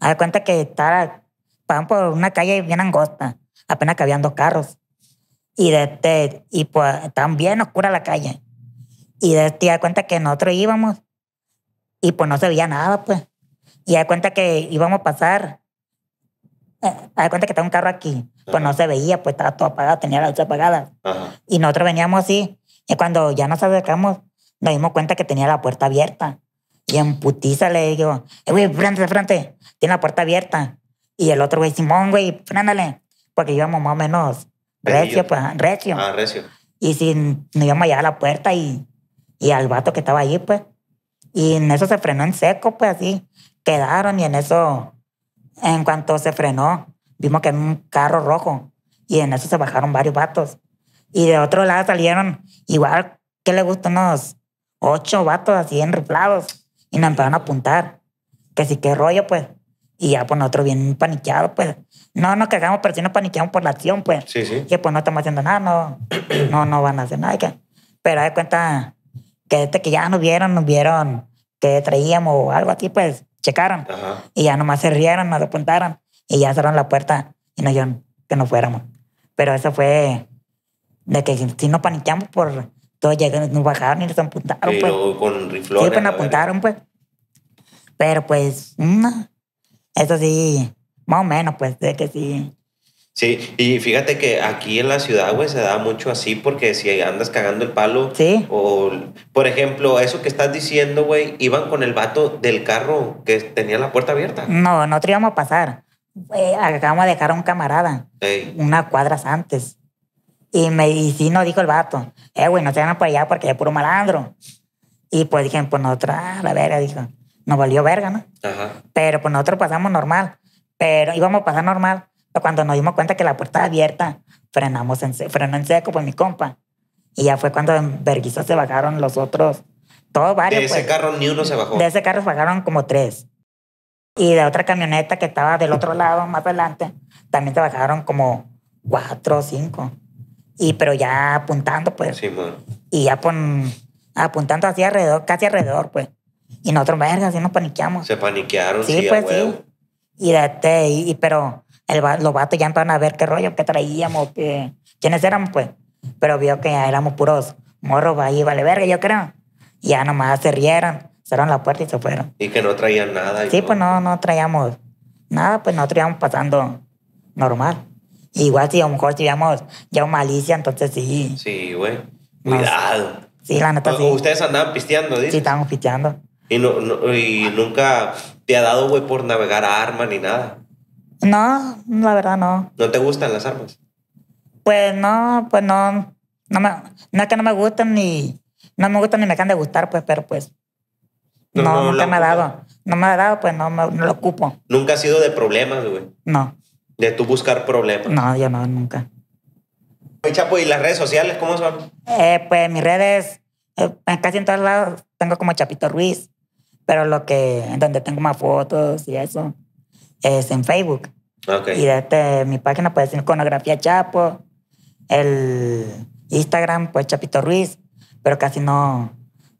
a cuenta que estaba, por una calle bien angosta, apenas cabían dos carros. Y de este, y pues estaban bien oscura la calle. Y de este, a cuenta que nosotros íbamos y pues no se veía nada, pues. Y a cuenta que íbamos a pasar, eh, a cuenta que estaba un carro aquí, pues no se veía, pues estaba todo apagado, tenía la luz apagada. Y nosotros veníamos así, y cuando ya nos acercamos, nos dimos cuenta que tenía la puerta abierta. Y en putiza le digo, eh, güey, frente, frente, tiene la puerta abierta. Y el otro güey, Simón, güey, frénale, Porque íbamos más o menos recio, pues, recio. Ah, recio. Y si nos íbamos allá a la puerta y, y al vato que estaba ahí, pues. Y en eso se frenó en seco, pues así. Quedaron y en eso, en cuanto se frenó, vimos que era un carro rojo. Y en eso se bajaron varios vatos. Y de otro lado salieron igual, que le gustan unos ocho vatos así enriflados? y nos empezaron a apuntar. Que sí, qué rollo, pues. Y ya, pues nosotros bien paniqueados, pues. No nos cagamos, pero sí nos paniqueamos por la acción, pues. Sí, sí. Que pues no estamos haciendo nada, no, no, no van a hacer nada. pero de cuenta que desde que ya nos vieron, nos vieron que traíamos o algo así, pues checaron. Y ya nomás se rieron, nos apuntaron y ya cerraron la puerta y nos dijeron que no fuéramos. Pero eso fue de que sí nos paniqueamos por todos llegaron, nos bajaron y nos apuntaron, pues. Pero pues. con riflores. Sí, pues apuntaron, pues. Pero pues, Eso sí, más o menos, pues, de que sí. Sí, y fíjate que aquí en la ciudad, güey, se da mucho así porque si andas cagando el palo. Sí. O, por ejemplo, eso que estás diciendo, güey, iban con el vato del carro que tenía la puerta abierta. No, te íbamos a pasar. Eh, acabamos de dejar a un camarada. Unas cuadras antes. Y me y sí dijo el vato, eh, güey, no te van por allá porque es puro malandro. Y pues dije, pues nosotros, la verga, dijo, nos valió verga, ¿no? Ajá. Pero pues nosotros pasamos normal, pero íbamos a pasar normal. Pero cuando nos dimos cuenta que la puerta abierta, frenamos en, frenó en seco, pues mi compa. Y ya fue cuando en se bajaron los otros, todos varios. De ese pues. carro ni uno se bajó. De ese carro se bajaron como tres. Y de otra camioneta que estaba del otro lado, más adelante, también se bajaron como cuatro o cinco y pero ya apuntando, pues. Sí, pues. Y ya pon, apuntando así alrededor, casi alrededor, pues. Y nosotros, verga, así nos paniqueamos. Se paniquearon, sí, sí pues, sí. Y, este, y, pero el, los vatos ya empezaron a ver qué rollo que traíamos, que, quiénes éramos, pues. Pero vio que éramos puros morros, ahí vale verga, yo creo. Y ya nomás se rieron, cerraron la puerta y se fueron. Y que no traían nada. Sí, pues no, no traíamos nada, pues nosotros íbamos pasando normal igual si a lo mejor tuviéramos ya malicia, entonces sí. Sí, güey. Cuidado. Sí, la neta sí. ¿Ustedes andaban pisteando, dices? Sí, estábamos pisteando. ¿Y, no, y nunca te ha dado, güey, por navegar a arma ni nada? No, la verdad no. ¿No te gustan las armas? Pues no, pues no. No, me, es que no me gustan ni... No me gustan ni me acaban de gustar, pues, pero pues... No, nunca me ha dado. No me ha dado, pues no, me, no lo ocupo. ¿Nunca ha sido de problemas, güey? No. De tú buscar problemas. No, yo no, nunca. Oye, Chapo, ¿y las redes sociales cómo son? Eh, pues mis redes, eh, casi en todos lados tengo como Chapito Ruiz, pero lo que, donde tengo más fotos y eso, es en Facebook. Okay. Y desde mi página puede ser Iconografía Chapo, el Instagram pues Chapito Ruiz, pero casi no...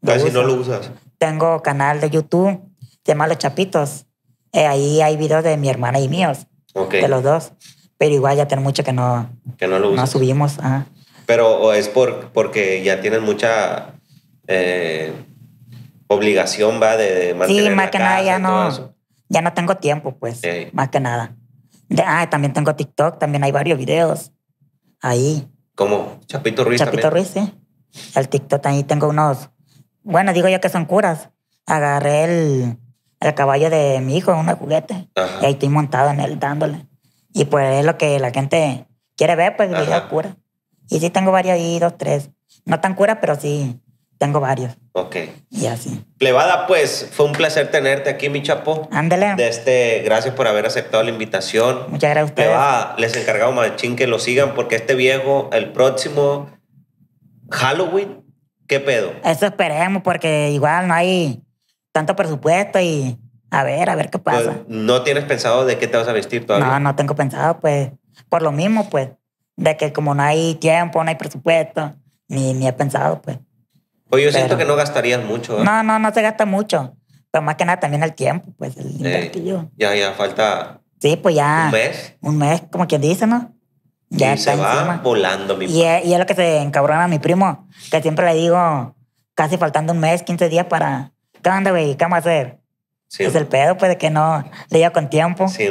Casi no lo usas. Tengo canal de YouTube, se llama Los Chapitos. Eh, ahí hay videos de mi hermana y míos de los dos. Pero igual ya tiene mucho que no, que no, lo subimos. Pero es por, porque ya tienen mucha eh, obligación, va, de, mantener Sí, más que nada, ya no, ya no tengo tiempo, pues, más que nada. ah, también tengo TikTok, también hay varios videos ahí. ¿Cómo? Chapito Ruiz. Chapito Ruiz, sí. El TikTok ahí tengo unos, bueno, digo yo que son curas. Agarré el, el caballo de mi hijo en una juguete. Y ahí estoy montado en él dándole. Y pues es lo que la gente quiere ver, pues cura. Y sí tengo varios ahí, dos, tres. No tan cura, pero sí tengo varios. Ok. Y así. Plevada, pues, fue un placer tenerte aquí, mi chapo. Ándele. De este, gracias por haber aceptado la invitación. Muchas gracias a ustedes. Plevada, les encargamos, machín, que lo sigan porque este viejo, el próximo Halloween, ¿qué pedo? Eso esperemos porque igual no hay tanto presupuesto y a ver, a ver qué pasa. Pues, ¿No tienes pensado de qué te vas a vestir todavía? No, no tengo pensado, pues, por lo mismo, pues, de que como no hay tiempo, no hay presupuesto, ni, ni he pensado, pues. Pues yo siento que no gastarías mucho. ¿eh? No, no, no se gasta mucho. Pero más que nada también el tiempo, pues, el eh, invertido. ya, ya, falta... Sí, pues ya... ¿Un mes? Un mes, como quien dice, ¿no? Ya y se va volando mi y y es lo que se encabrona a mi primo, que siempre le digo, casi faltando un mes, 15 días para ¿qué onda, güey? ¿Qué Sí, pues el pedo, pues, que no le con tiempo. Sí,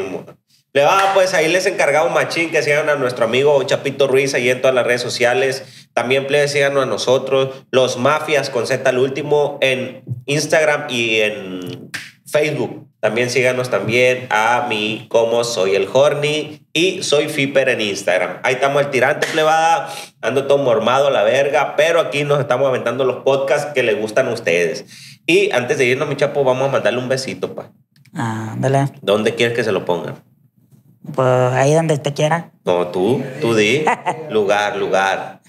le va, pues ahí les encargaba un machín que sigan a nuestro amigo Chapito Ruiz ahí en todas las redes sociales. También, please, síganos a nosotros, los mafias con Z al último, en Instagram y en Facebook. También síganos también a mí como soy el Horny y soy Fiper en Instagram. Ahí estamos el tirante, plebada. Ando todo mormado a la verga, pero aquí nos estamos aventando los podcasts que les gustan a ustedes. Y antes de irnos, mi chapo, vamos a mandarle un besito, pa. Ándale. dale. ¿Dónde quieres que se lo ponga? Pues ahí donde te quiera. No, tú, tú di. (laughs) lugar, lugar.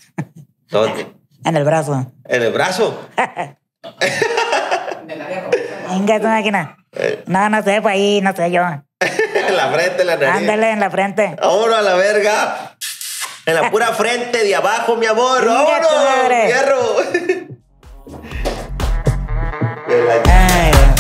¿Dónde? En el brazo. ¿En el brazo? en (laughs) el Venga, máquina. Eh. No, no sé, pues ahí, no sé yo. (laughs) en la frente, en la nariz. Ándale, en la frente. ¡Vámonos a la verga! En la pura frente de abajo, mi amor. ¡Vámonos! ¡Hierro! are like, hey.